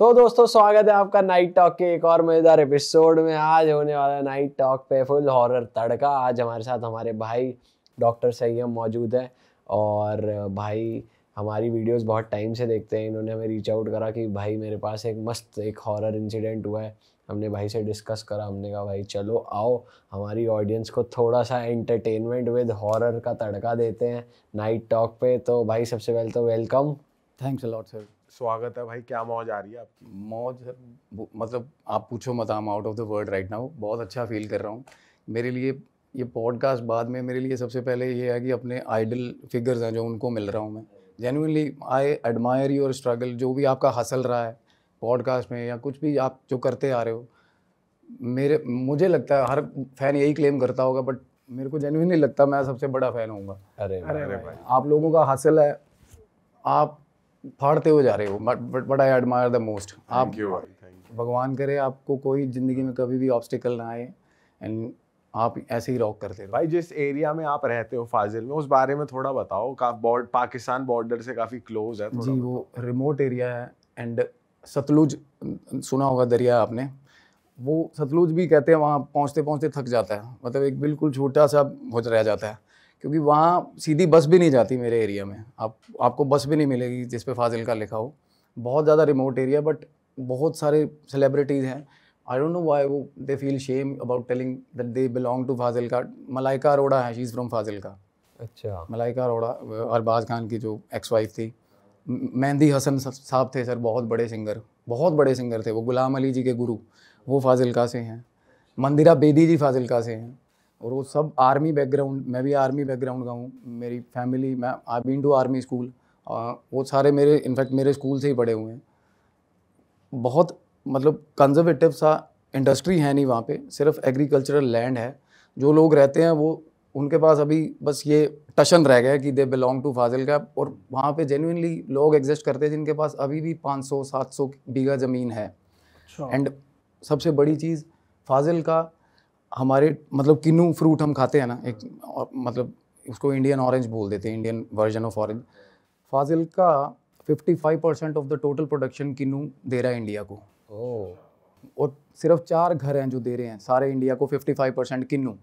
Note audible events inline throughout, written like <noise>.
तो दोस्तों स्वागत है आपका नाइट टॉक के एक और मज़ेदार एपिसोड में आज होने वाला है नाइट टॉक पे फुल हॉरर तड़का आज हमारे साथ हमारे भाई डॉक्टर सैम मौजूद है और भाई हमारी वीडियोस बहुत टाइम से देखते हैं इन्होंने हमें रीच आउट करा कि भाई मेरे पास एक मस्त एक हॉरर इंसिडेंट हुआ है हमने भाई से डिस्कस करा हमने कहा भाई चलो आओ हमारी ऑडियंस को थोड़ा सा एंटरटेनमेंट विद हॉरर का तड़का देते हैं नाइट टॉक पे तो भाई सबसे पहले तो वेलकम थैंक्स लॉट सर स्वागत है भाई क्या मौज आ रही है आपकी मौज मतलब आप पूछो मत I'm out of the world right now बहुत अच्छा फील कर रहा हूँ मेरे लिए ये पॉडकास्ट बाद में मेरे लिए सबसे पहले ये है कि अपने आइडल फिगर्स हैं जो उनको मिल रहा हूँ मैं genuinely I admire your struggle जो भी आपका हसल रहा है पॉडकास्ट में या कुछ भी आप जो करते आ रहे हो मेरे मुझे लगता है हर फैन यही क्लेम करता होगा बट मेरे को जेन्यून लगता मैं सबसे बड़ा फ़ैन होऊंगा अरे अरे भाई। आप लोगों का हासिल है आप फाड़ते हुए जा रहे हो but but I admire the most आप भगवान करे आपको कोई ज़िंदगी में कभी भी ऑब्स्टिकल ना आए एंड आप ऐसे ही रॉक करते रहो भाई जिस एरिया में आप रहते हो फाजिल में उस बारे में थोड़ा बताओ का बॉर्ड पाकिस्तान बॉर्डर से काफ़ी क्लोज है जी वो रिमोट एरिया है एंड सतलुज सुना होगा दरिया आपने वो सतलुज भी कहते हैं वहाँ पहुँचते पहुँचते थक जाता है मतलब एक बिल्कुल छोटा सा हो रह जाता है क्योंकि वहाँ सीधी बस भी नहीं जाती मेरे एरिया में आप आपको बस भी नहीं मिलेगी जिस पे फाजिल का लिखा हो बहुत ज़्यादा रिमोट एरिया बट बहुत सारे सेलिब्रिटीज़ हैं आई डोंट नो वाई वो they feel shame about telling that they belong to Fazilka Malaika Arora है शी इज़ फ्रॉम फाजिल का अच्छा मलाइका अरोड़ा अरबाज खान की जो एक्स वाइफ थी मेहंदी हसन साहब थे सर बहुत बड़े सिंगर बहुत बड़े सिंगर थे वो गुलाम अली जी के गुरु वो फाजिल का से हैं मंदिरा बेदी जी फाजिल का से हैं और वो सब आर्मी बैकग्राउंड मैं भी आर्मी बैकग्राउंड का हूँ मेरी फैमिली मैं I been to army school वो सारे मेरे इनफैक्ट मेरे स्कूल से ही पढ़े हुए हैं बहुत मतलब कंजर्वेटिव सा इंडस्ट्री है नहीं वहाँ पे सिर्फ एग्रीकल्चरल लैंड है जो लोग रहते हैं वो उनके पास अभी बस ये टशन रह गया कि दे बिलोंग टू फाजिल का और वहाँ पे जेन्यनली लोग एग्जिस्ट करते हैं जिनके पास अभी भी 500 700 बीघा ज़मीन है एंड अच्छा। सबसे बड़ी चीज़ फाजिल का हमारे मतलब किन्नू फ्रूट हम खाते हैं ना एक मतलब उसको इंडियन ऑरेंज बोल देते हैं Indian version of orange Fazilka 55 percent of the total production kinnow दे रहा है इंडिया को oh. और सिर्फ चार घर हैं जो दे रहे हैं सारे इंडिया को 55 परसेंट किन्नू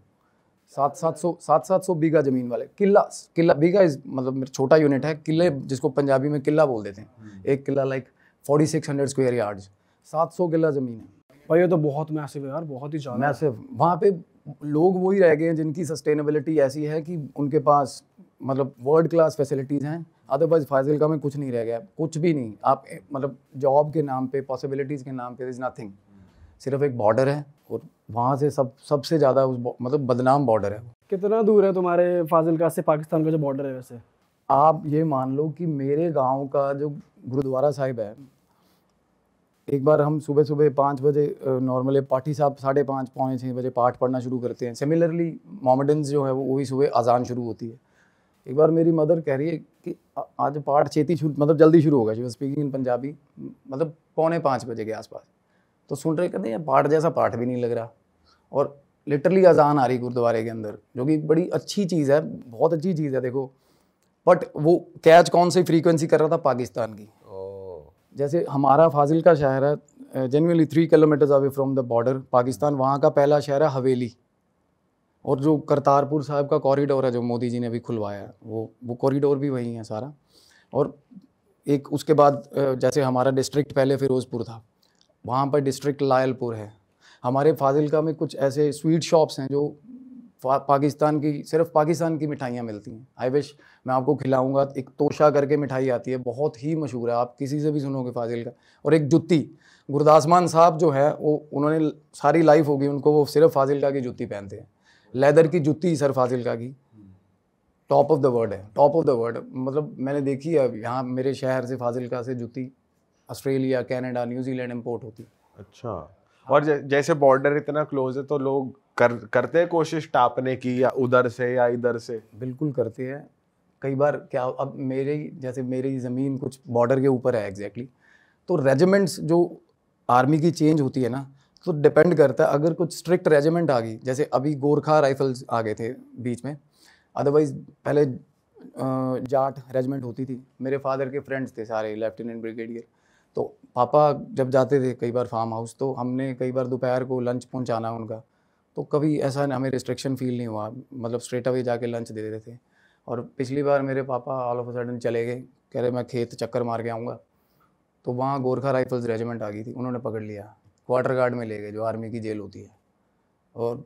सात सात सौ सात सात सौ बीघा ज़मीन वाले किला किला बीघा इज मतलब मेरा छोटा यूनिट है किले जिसको पंजाबी में किला बोल देते हैं hmm. एक किला like forty six hundred square yards सात सौ किला ज़मीन है भाई ये तो बहुत मैसिव है यार बहुत ही ज़्यादा मैसिव वहाँ पे लोग वही रह गए हैं जिनकी सस्टेनेबिलिटी ऐसी है कि उनके पास मतलब वर्ल्ड क्लास फैसिलिटीज़ हैं अदरवाइज फाजिल का में कुछ नहीं रह गया कुछ भी नहीं आप मतलब जॉब के नाम पे पॉसिबिलिटीज़ के नाम पे इज़ नथिंग सिर्फ एक बॉर्डर है और वहाँ से सब सबसे ज़्यादा उस मतलब बदनाम बॉर्डर है कितना दूर है तुम्हारे फाजिल का से पाकिस्तान का जो बॉर्डर है वैसे आप ये मान लो कि मेरे गाँव का जो गुरुद्वारा साहिब है एक बार हम सुबह सुबह पाँच बजे नॉर्मली पाठी साहब साढ़े पाँच पौने छः बजे पाठ पढ़ना शुरू करते हैं सिमिलरली मोमडन्स जो है वो वही सुबह अजान शुरू होती है एक बार मेरी मदर कह रही है कि आज पाठ छेती शुरू मतलब जल्दी शुरू होगा शिव स्पीकिंग इन पंजाबी मतलब पौने पाँच बजे के आसपास तो सुन रहे कहते हैं पाठ जैसा पाठ भी नहीं लग रहा और लिटरली अजान आ रही गुरुद्वारे के अंदर जो कि बड़ी अच्छी चीज़ है बहुत अच्छी चीज़ है देखो बट वो कैच कौन सी फ्रीक्वेंसी कर रहा था पाकिस्तान की जैसे हमारा फाजिल का शहर है generally three kilometres away from the border Pakistan वहाँ का पहला शहर है हवेली और जो करतारपुर साहब का कॉरिडोर है जो मोदी जी ने अभी खुलवाया है वो वो कॉरिडोर भी वहीं है सारा और एक उसके बाद जैसे हमारा डिस्ट्रिक्ट पहले फिरोज़पुर था वहाँ पर डिस्ट्रिक्ट लायलपुर है हमारे फाजिलका में कुछ ऐसे स्वीट शॉप्स हैं जो पाकिस्तान की सिर्फ पाकिस्तान की मिठाइयाँ मिलती हैं आई विश मैं आपको खिलाऊंगा एक तोशा करके मिठाई आती है बहुत ही मशहूर है आप किसी से भी सुनोगे फाजिल का और एक जुत्ती गुरदासमान साहब जो है वो उन्होंने सारी लाइफ होगी उनको वो सिर्फ फाजिल का की जुत्ती पहनते हैं लेदर की जुत्ती सर फाजिल का की टॉप ऑफ द वर्ल्ड है टॉप ऑफ द वर्ल्ड मतलब मैंने देखी है यहाँ मेरे शहर से फाजिल का से जुत्ती ऑस्ट्रेलिया कैनेडा न्यूजीलैंड इम्पोर्ट होती अच्छा और जैसे बॉर्डर इतना क्लोज है तो लोग कर करते हैं कोशिश टापने की या उधर से या इधर से बिल्कुल करते हैं कई बार क्या अब मेरे जैसे मेरी ज़मीन कुछ बॉर्डर के ऊपर है एग्जैक्टली तो रेजिमेंट्स जो आर्मी की चेंज होती है ना तो डिपेंड करता है अगर कुछ स्ट्रिक्ट रेजिमेंट आ गई जैसे अभी गोरखा राइफल्स आ गए थे बीच में अदरवाइज पहले जाट रेजिमेंट होती थी मेरे फादर के फ्रेंड्स थे सारे लेफ्टिनेंट ब्रिगेडियर तो पापा जब जाते थे कई बार फार्म हाउस तो हमने कई बार दोपहर को लंच पहुंचाना उनका तो कभी ऐसा ना हमें रिस्ट्रिक्शन फील नहीं हुआ मतलब स्ट्रेट अवे जाके लंच दे देते थे और पिछली बार मेरे पापा ऑल ऑफ अ सडन चले गए कह रहे मैं खेत चक्कर मार के आऊँगा तो वहाँ गोरखा राइफल्स रेजिमेंट आ गई थी उन्होंने पकड़ लिया क्वार्टर गार्ड में ले गए जो आर्मी की जेल होती है और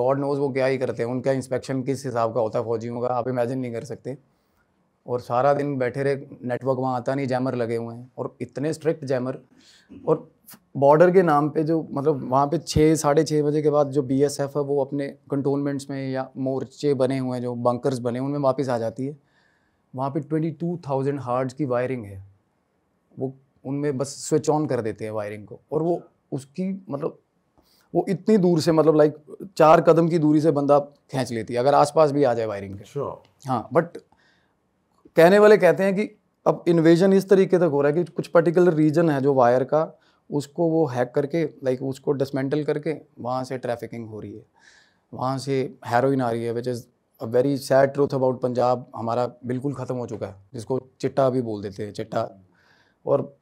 गॉड नोज वो क्या ही करते हैं उनका इंस्पेक्शन किस हिसाब का होता है फौजियों का आप इमेजिन नहीं कर सकते और सारा दिन बैठे रहे नेटवर्क वहाँ आता नहीं जैमर लगे हुए हैं और इतने स्ट्रिक्ट जैमर और बॉर्डर के नाम पे जो मतलब वहाँ पे छः साढ़े छः बजे के बाद जो बी एस एफ है वो अपने कंटोनमेंट्स में या मोर्चे बने हुए हैं जो बंकर्स बने उनमें वापस आ जाती है वहाँ पे ट्वेंटी टू थाउजेंड हार्ड्स की वायरिंग है वो उनमें बस स्विच ऑन कर देते हैं वायरिंग को और वो उसकी मतलब वो इतनी दूर से मतलब लाइक चार कदम की दूरी से बंदा खींच लेती है अगर आसपास भी आ जाए वायरिंग के sure. अच्छा। हाँ बट कहने वाले कहते हैं कि अब इन्वेजन इस तरीके तक हो रहा है कि कुछ पर्टिकुलर रीजन है जो वायर का उसको वो हैक करके लाइक उसको डिसमेंटल करके वहाँ से ट्रैफिकिंग हो रही है वहाँ से हेरोइन आ रही है which is a very sad truth about Punjab हमारा बिल्कुल ख़त्म हो चुका है जिसको चिट्टा भी बोल देते हैं चिट्टा और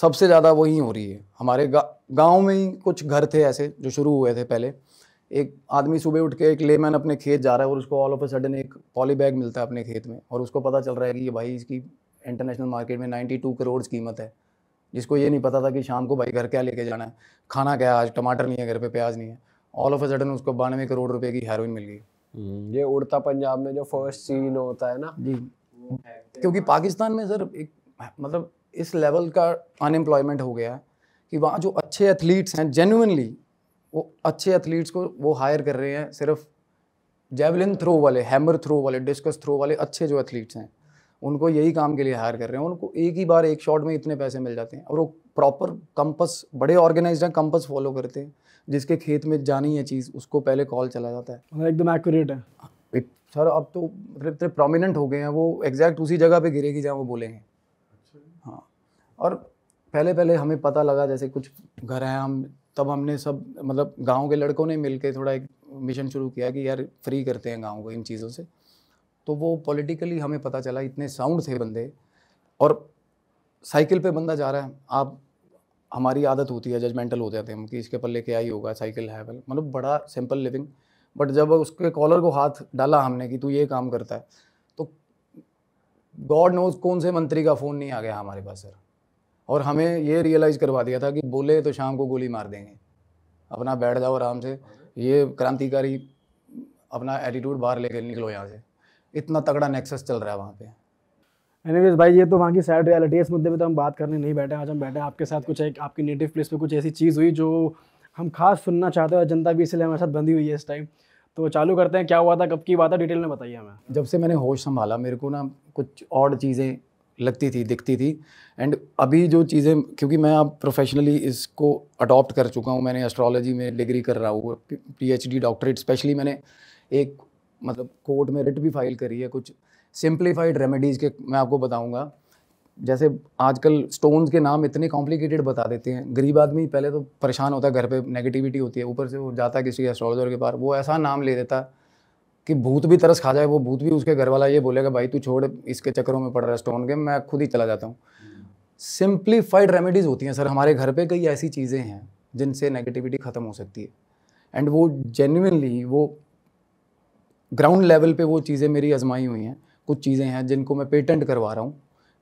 सबसे ज़्यादा वही हो रही है हमारे गांव में ही कुछ घर थे ऐसे जो शुरू हुए थे पहले एक आदमी सुबह उठ के एक लेमैन अपने खेत जा रहा है और उसको ऑल ऑफ अ सडन एक पॉली बैग मिलता है अपने खेत में और उसको पता चल रहा है कि ये भाई इसकी इंटरनेशनल मार्केट में टू करोड़ कीमत है जिसको ये नहीं पता था कि शाम को भाई घर क्या लेके जाना है खाना क्या आज टमाटर नहीं है घर पे प्याज नहीं है ऑल ऑफ ए सडन उसको बानवे करोड़ रुपए की हेरोइन मिल गई हम्म, ये उड़ता पंजाब में जो फर्स्ट सीन होता है ना जी क्योंकि पाकिस्तान में सर एक मतलब इस लेवल का अनएम्प्लॉयमेंट हो गया है कि वहाँ जो अच्छे एथलीट्स हैं जेनुनली वो अच्छे एथलीट्स को वो हायर कर रहे हैं सिर्फ जेवलिन थ्रो वाले हैमर थ्रो वाले डिस्कस थ्रो वाले अच्छे जो एथलीट्स हैं उनको यही काम के लिए हायर कर रहे हैं उनको एक ही बार एक शॉट में इतने पैसे मिल जाते हैं और वो प्रॉपर कंपस बड़े ऑर्गेनाइज हैं कंपस फॉलो करते हैं जिसके खेत में जानी है चीज़ उसको पहले कॉल चला जाता है मतलब एकदम एक्यूरेट है सर हाँ, अब तो मतलब इतने प्रोमिनेंट हो गए हैं वो एग्जैक्ट उसी जगह पे गिरेगी जहाँ वो बोलेंगे अच्छा। हाँ और पहले पहले हमें पता लगा जैसे कुछ घर हैं हम तब हमने सब मतलब गांव के लड़कों ने मिलके थोड़ा एक मिशन शुरू किया कि यार फ्री करते हैं गांव को इन चीज़ों से तो वो पॉलिटिकली हमें पता चला इतने साउंड थे बंदे और साइकिल पे बंदा जा रहा है आप हमारी आदत होती है जजमेंटल हो जाते हैं हम कि इसके पल्ले क्या ही होगा साइकिल है मतलब बड़ा सिंपल लिविंग बट जब उसके कॉलर को हाथ डाला हमने कि तू ये काम करता है तो गॉड नोज कौन से मंत्री का फ़ोन नहीं आ गया हमारे पास सर और हमें ये रियलाइज़ करवा दिया था कि बोले तो शाम को गोली मार देंगे अपना बैठ जाओ आराम से ये क्रांतिकारी अपना एटीट्यूड बाहर लेकर निकलो यहाँ से इतना तगड़ा नेक्सस चल रहा है वहाँ पे एनीवेज भाई ये तो वहाँ की सैड रियलिटी है इस मुद्दे पे तो हम बात करने नहीं बैठे आज हम बैठे आपके साथ कुछ एक आपकी नेटिव प्लेस पे कुछ ऐसी चीज़ हुई जो हम खास सुनना चाहते हैं और जनता भी इसलिए हमारे साथ बंधी हुई है इस टाइम तो चालू करते हैं क्या हुआ था कब की बात है डिटेल में बताइए हमें जब से मैंने होश संभाला मेरे को ना कुछ और चीज़ें लगती थी दिखती थी एंड अभी जो चीज़ें क्योंकि मैं अब प्रोफेशनली इसको अडॉप्ट कर चुका हूँ मैंने एस्ट्रोलॉजी में डिग्री कर रहा हूँ डी डॉक्टरेट स्पेशली मैंने एक मतलब कोर्ट में रिट भी फाइल करी है कुछ सिंप्लीफाइड रेमेडीज़ के मैं आपको बताऊंगा जैसे आजकल स्टोन्स के नाम इतने कॉम्प्लिकेटेड बता देते हैं गरीब आदमी पहले तो परेशान होता है घर पे नेगेटिविटी होती है ऊपर से वो जाता है किसी एस्ट्रोलॉजर के पास वो ऐसा नाम ले देता है कि भूत भी तरस खा जाए वो भूत भी उसके घर वाला ये बोलेगा भाई तू छोड़ इसके चक्करों में पड़ रहा है स्टोन के मैं खुद ही चला जाता हूँ सिंप्लीफाइड रेमेडीज़ होती हैं सर हमारे घर पर कई ऐसी चीज़ें हैं जिनसे नेगेटिविटी ख़त्म हो सकती है एंड वो जेन्यनली वो ग्राउंड लेवल पे वो चीज़ें मेरी आजमाई हुई हैं कुछ चीज़ें हैं जिनको मैं पेटेंट करवा रहा हूँ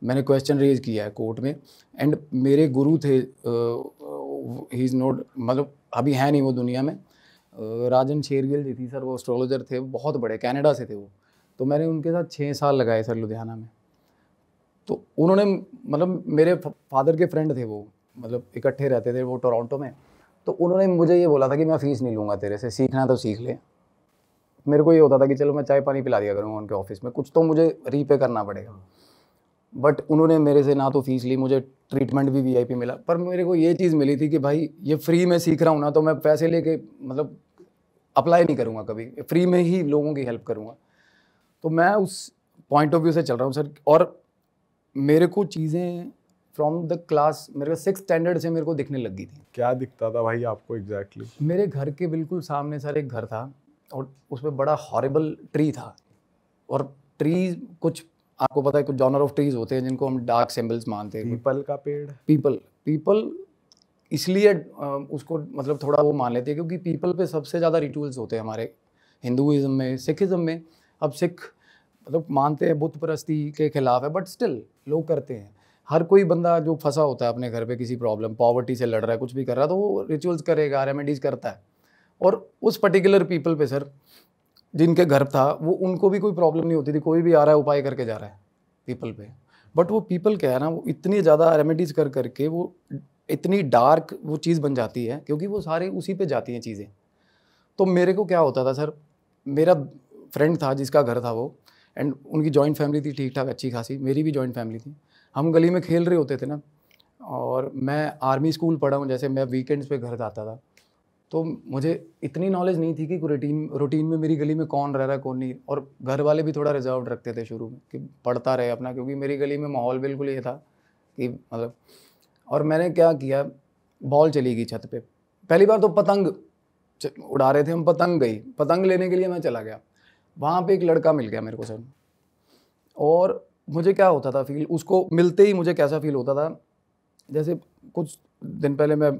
मैंने क्वेश्चन रेज किया है कोर्ट में एंड मेरे गुरु थे ही इज़ नॉट मतलब अभी हैं नहीं वो दुनिया में राजन शेरगिल जी थी सर वो एस्ट्रोलॉजर थे बहुत बड़े कैनेडा से थे वो तो मैंने उनके साथ छः साल लगाए सर लुधियाना में तो उन्होंने मतलब मेरे फादर के फ्रेंड थे वो मतलब इकट्ठे रहते थे वो टोरंटो में तो उन्होंने मुझे ये बोला था कि मैं फ़ीस नहीं लूँगा तेरे से सीखना तो सीख ले मेरे को ये होता था कि चलो मैं चाय पानी पिला दिया करूँगा उनके ऑफिस में कुछ तो मुझे रीपे करना पड़ेगा बट उन्होंने मेरे से ना तो फीस ली मुझे ट्रीटमेंट भी वीआईपी मिला पर मेरे को ये चीज़ मिली थी कि भाई ये फ्री में सीख रहा हूँ ना तो मैं पैसे लेके मतलब अप्लाई नहीं करूँगा कभी फ्री में ही लोगों की हेल्प करूँगा तो मैं उस पॉइंट ऑफ व्यू से चल रहा हूँ सर और मेरे को चीज़ें फ्रॉम द क्लास मेरे को सिक्स स्टैंडर्ड से मेरे को दिखने लग गई थी क्या दिखता था भाई आपको एग्जैक्टली exactly? मेरे घर के बिल्कुल सामने सर एक घर था और उसमें बड़ा हॉरेबल ट्री था और ट्री कुछ आपको पता है कुछ जॉनर ऑफ ट्रीज होते हैं जिनको हम डार्क सिम्बल्स मानते हैं पीपल का पेड़ पीपल पीपल इसलिए उसको मतलब थोड़ा वो मान लेते हैं क्योंकि पीपल पे सबसे ज़्यादा रिचुअल्स होते हैं हमारे हिंदुज़म में सिखिज़म में अब सिख मतलब मानते हैं बुत परस्ती के खिलाफ है बट स्टिल लोग करते हैं हर कोई बंदा जो फंसा होता है अपने घर पे किसी प्रॉब्लम पॉवर्टी से लड़ रहा है कुछ भी कर रहा है तो वो रिचुअल्स करेगा रेमेडीज़ करता है और उस पर्टिकुलर पीपल पे सर जिनके घर था वो उनको भी कोई प्रॉब्लम नहीं होती थी कोई भी आ रहा है उपाय करके जा रहा है पीपल पे बट वो पीपल क्या है ना वो इतनी ज़्यादा रेमेडीज़ कर करके वो इतनी डार्क वो चीज़ बन जाती है क्योंकि वो सारे उसी पे जाती हैं चीज़ें तो मेरे को क्या होता था सर मेरा फ्रेंड था जिसका घर था वो एंड उनकी जॉइंट फैमिली थी ठीक ठाक अच्छी खासी मेरी भी जॉइंट फैमिली थी हम गली में खेल रहे होते थे ना और मैं आर्मी स्कूल पढ़ा हूँ जैसे मैं वीकेंड्स पे घर जाता था तो मुझे इतनी नॉलेज नहीं थी कि रूटीन रूटीन में मेरी गली में कौन रह रहा है कौन नहीं और घर वाले भी थोड़ा रिजर्व रखते थे शुरू में कि पढ़ता रहे अपना क्योंकि मेरी गली में माहौल बिल्कुल ये था कि मतलब और मैंने क्या किया बॉल चली गई छत पे पहली बार तो पतंग उड़ा रहे थे हम पतंग गई पतंग लेने के लिए मैं चला गया वहाँ पे एक लड़का मिल गया मेरे को सर और मुझे क्या होता था फील उसको मिलते ही मुझे कैसा फील होता था जैसे कुछ दिन पहले मैं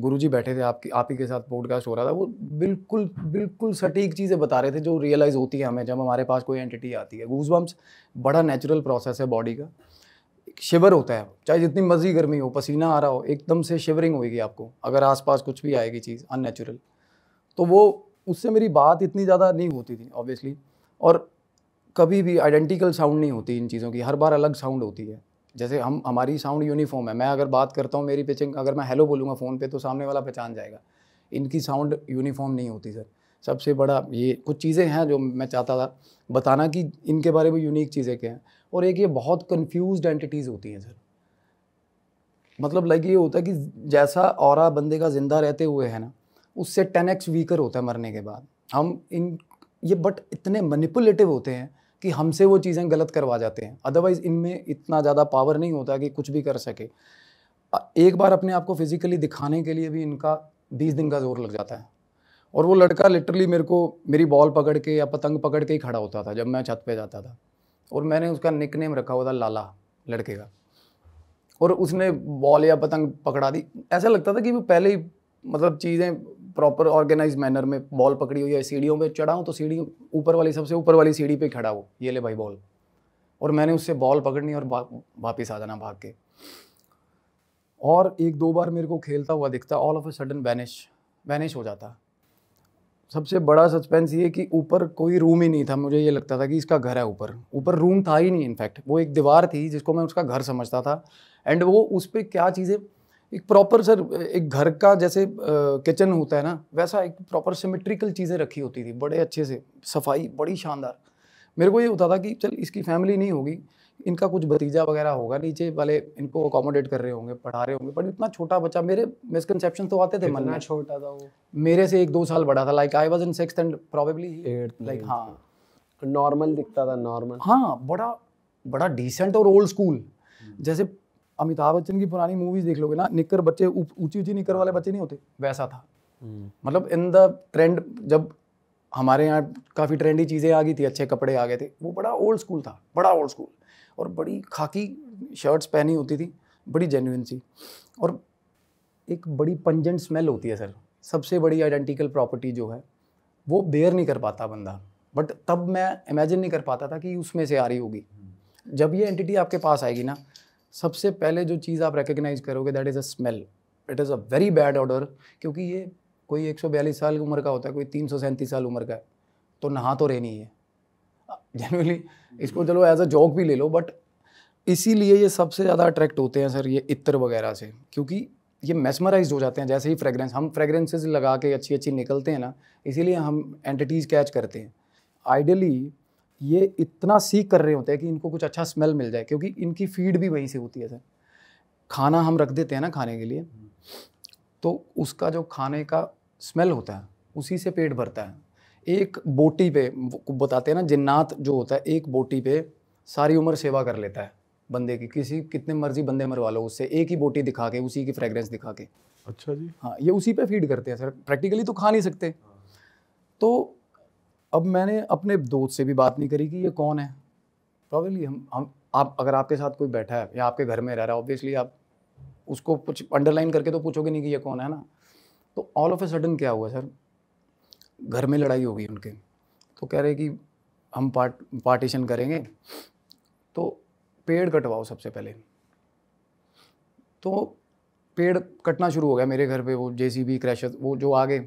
गुरुजी बैठे थे आपकी आप ही के साथ पॉडकास्ट हो रहा था वो बिल्कुल बिल्कुल सटीक चीज़ें बता रहे थे जो रियलाइज़ होती है हमें जब हमारे पास कोई एंटिटी आती है गूज बम्स बड़ा नेचुरल प्रोसेस है बॉडी का शिवर होता है चाहे जितनी मर्जी गर्मी हो पसीना आ रहा हो एकदम से शिवरिंग होगी आपको अगर आसपास कुछ भी आएगी चीज़ अननेचुरल तो वो उससे मेरी बात इतनी ज़्यादा नहीं होती थी ऑब्वियसली और कभी भी आइडेंटिकल साउंड नहीं होती इन चीज़ों की हर बार अलग साउंड होती है जैसे हम हमारी साउंड यूनिफॉर्म है मैं अगर बात करता हूँ मेरी पिचिंग अगर मैं हेलो बोलूँगा फ़ोन पे तो सामने वाला पहचान जाएगा इनकी साउंड यूनिफॉर्म नहीं होती सर सबसे बड़ा ये कुछ चीज़ें हैं जो मैं चाहता था बताना कि इनके बारे में यूनिक चीज़ें क्या हैं और एक ये बहुत कन्फ्यूज एंटिटीज़ होती हैं सर मतलब लाइक ये होता है कि जैसा और बंदे का ज़िंदा रहते हुए है ना उससे टेन एक्स वीकर होता है मरने के बाद हम इन ये बट इतने मनिपुलेटिव होते हैं कि हमसे वो चीज़ें गलत करवा जाते हैं अदरवाइज़ इनमें इतना ज़्यादा पावर नहीं होता कि कुछ भी कर सके एक बार अपने आप को फिज़िकली दिखाने के लिए भी इनका बीस दिन का जोर लग जाता है और वो लड़का लिटरली मेरे को मेरी बॉल पकड़ के या पतंग पकड़ के ही खड़ा होता था जब मैं छत पे जाता था और मैंने उसका निक नेम रखा हुआ था लाला लड़के का और उसने बॉल या पतंग पकड़ा दी ऐसा लगता था कि वो पहले ही मतलब चीज़ें प्रॉपर ऑर्गेनाइज मैनर में बॉल पकड़ी हुई है सीढ़ियों में चढ़ा हूँ तो सीढ़ी ऊपर वाली सबसे ऊपर वाली सीढ़ी पर खड़ा हो ये ले भाई बॉल और मैंने उससे बॉल पकड़नी और वापिस आ जाना भाग के और एक दो बार मेरे को खेलता हुआ दिखता all of a sudden vanish vanish हो जाता सबसे बड़ा सस्पेंस ये कि ऊपर कोई रूम ही नहीं था मुझे ये लगता था कि इसका घर है ऊपर ऊपर रूम था ही नहीं इनफैक्ट वो एक दीवार थी जिसको मैं उसका घर समझता था एंड वो उस पर क्या चीज़ें एक प्रॉपर सर एक घर का जैसे किचन होता है ना वैसा एक प्रॉपर सिमेट्रिकल चीज़ें रखी होती थी बड़े अच्छे से सफाई बड़ी शानदार मेरे को ये होता था कि चल इसकी फैमिली नहीं होगी इनका कुछ भतीजा वगैरह होगा नीचे वाले इनको अकोमोडेट कर रहे होंगे पढ़ा रहे होंगे पर इतना छोटा बच्चा मेरे मिसकनसेप्शन तो आते थे मन में छोटा था वो मेरे से एक दो साल बड़ा था like I was in six and probably like हाँ नॉर्मल दिखता था नॉर्मल हाँ बड़ा बड़ा डिसेंट और ओल्ड स्कूल जैसे अमिताभ बच्चन की पुरानी मूवीज देख लोगे ना निकर बच्चे ऊंची ऊंची निकर वाले बच्चे नहीं होते वैसा था हम्म। मतलब इन द ट्रेंड जब हमारे यहाँ काफ़ी ट्रेंडी चीज़ें आ गई थी अच्छे कपड़े आ गए थे वो बड़ा ओल्ड स्कूल था बड़ा ओल्ड स्कूल और बड़ी खाकी शर्ट्स पहनी होती थी बड़ी जेन्यून सी और एक बड़ी पंजेंट स्मेल होती है सर सबसे बड़ी आइडेंटिकल प्रॉपर्टी जो है वो बेयर नहीं कर पाता बंदा बट तब मैं इमेजिन नहीं कर पाता था कि उसमें से आ रही होगी जब ये एंटिटी आपके पास आएगी ना सबसे पहले जो चीज़ आप रिकग्नाइज करोगे that is a smell it is a very bad order क्योंकि ये कोई एक साल की उम्र का होता है कोई तीन साल उम्र का है तो नहा तो रहनी है जनरली इसको चलो एज अ जॉक भी ले लो बट इसीलिए ये सबसे ज़्यादा अट्रैक्ट होते हैं सर ये इत्र वगैरह से क्योंकि ये मेसमराइज हो जाते हैं जैसे ही फ्रेगरेंस हम फ्रेगरेंसेज लगा के अच्छी अच्छी निकलते हैं ना इसीलिए हम एंटिटीज़ कैच करते हैं आइडियली ये इतना सीख कर रहे होते हैं कि इनको कुछ अच्छा स्मेल मिल जाए क्योंकि इनकी फीड भी वहीं से होती है सर खाना हम रख देते हैं ना खाने के लिए तो उसका जो खाने का स्मेल होता है उसी से पेट भरता है एक बोटी पे बताते हैं ना जिन्नात जो होता है एक बोटी पे सारी उम्र सेवा कर लेता है बंदे की किसी कितने मर्जी बंदे मरवा लो उससे एक ही बोटी दिखा के उसी की फ्रेगरेंस दिखा के अच्छा जी हाँ ये उसी पे फीड करते हैं सर प्रैक्टिकली तो खा नहीं सकते तो अब मैंने अपने दोस्त से भी बात नहीं करी कि ये कौन है प्रॉबली हम हम आप अगर आपके साथ कोई बैठा है या आपके घर में रह रहा है ऑब्वियसली आप उसको कुछ अंडरलाइन करके तो पूछोगे नहीं कि ये कौन है ना तो ऑल ऑफ ए सडन क्या हुआ सर घर में लड़ाई हो गई उनके तो कह रहे कि हम पार्ट पार्टीशन करेंगे तो पेड़ कटवाओ सबसे पहले तो पेड़ कटना शुरू हो गया मेरे घर पे वो जे सी बी क्रैशर वो जो आ गए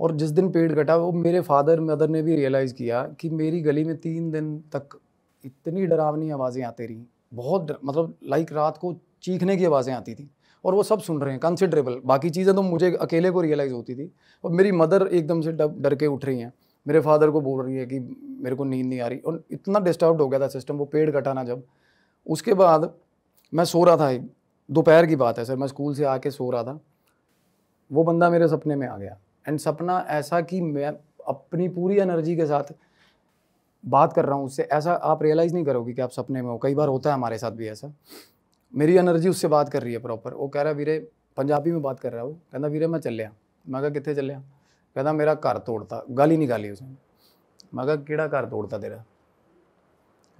और जिस दिन पेड़ कटा वो मेरे फादर मदर ने भी रियलाइज़ किया कि मेरी गली में तीन दिन तक इतनी डरावनी आवाज़ें आती रहीं बहुत मतलब लाइक रात को चीखने की आवाज़ें आती थी और वो सब सुन रहे हैं कंसिडरेबल बाकी चीज़ें तो मुझे अकेले को रियलाइज़ होती थी और मेरी मदर एकदम से डर के उठ रही हैं मेरे फादर को बोल रही है कि मेरे को नींद नहीं आ रही और इतना डिस्टर्ब हो गया था सिस्टम वो पेड़ कटाना जब उसके बाद मैं सो रहा था दोपहर की बात है सर मैं स्कूल से आके सो रहा था वो बंदा मेरे सपने में आ गया एंड सपना ऐसा कि मैं अपनी पूरी एनर्जी के साथ बात कर रहा हूँ उससे ऐसा आप रियलाइज़ नहीं करोगे कि आप सपने में हो कई बार होता है हमारे साथ भी ऐसा मेरी एनर्जी उससे बात कर रही है प्रॉपर वो कह रहा है वीरे पंजाबी में बात कर रहा है वो कहना वीरे मैं चलिया मैं कहा कितने चलिया कहना मेरा घर तोड़ता गाली निकाली उसने मैं कहा किड़ा घर तोड़ता तेरा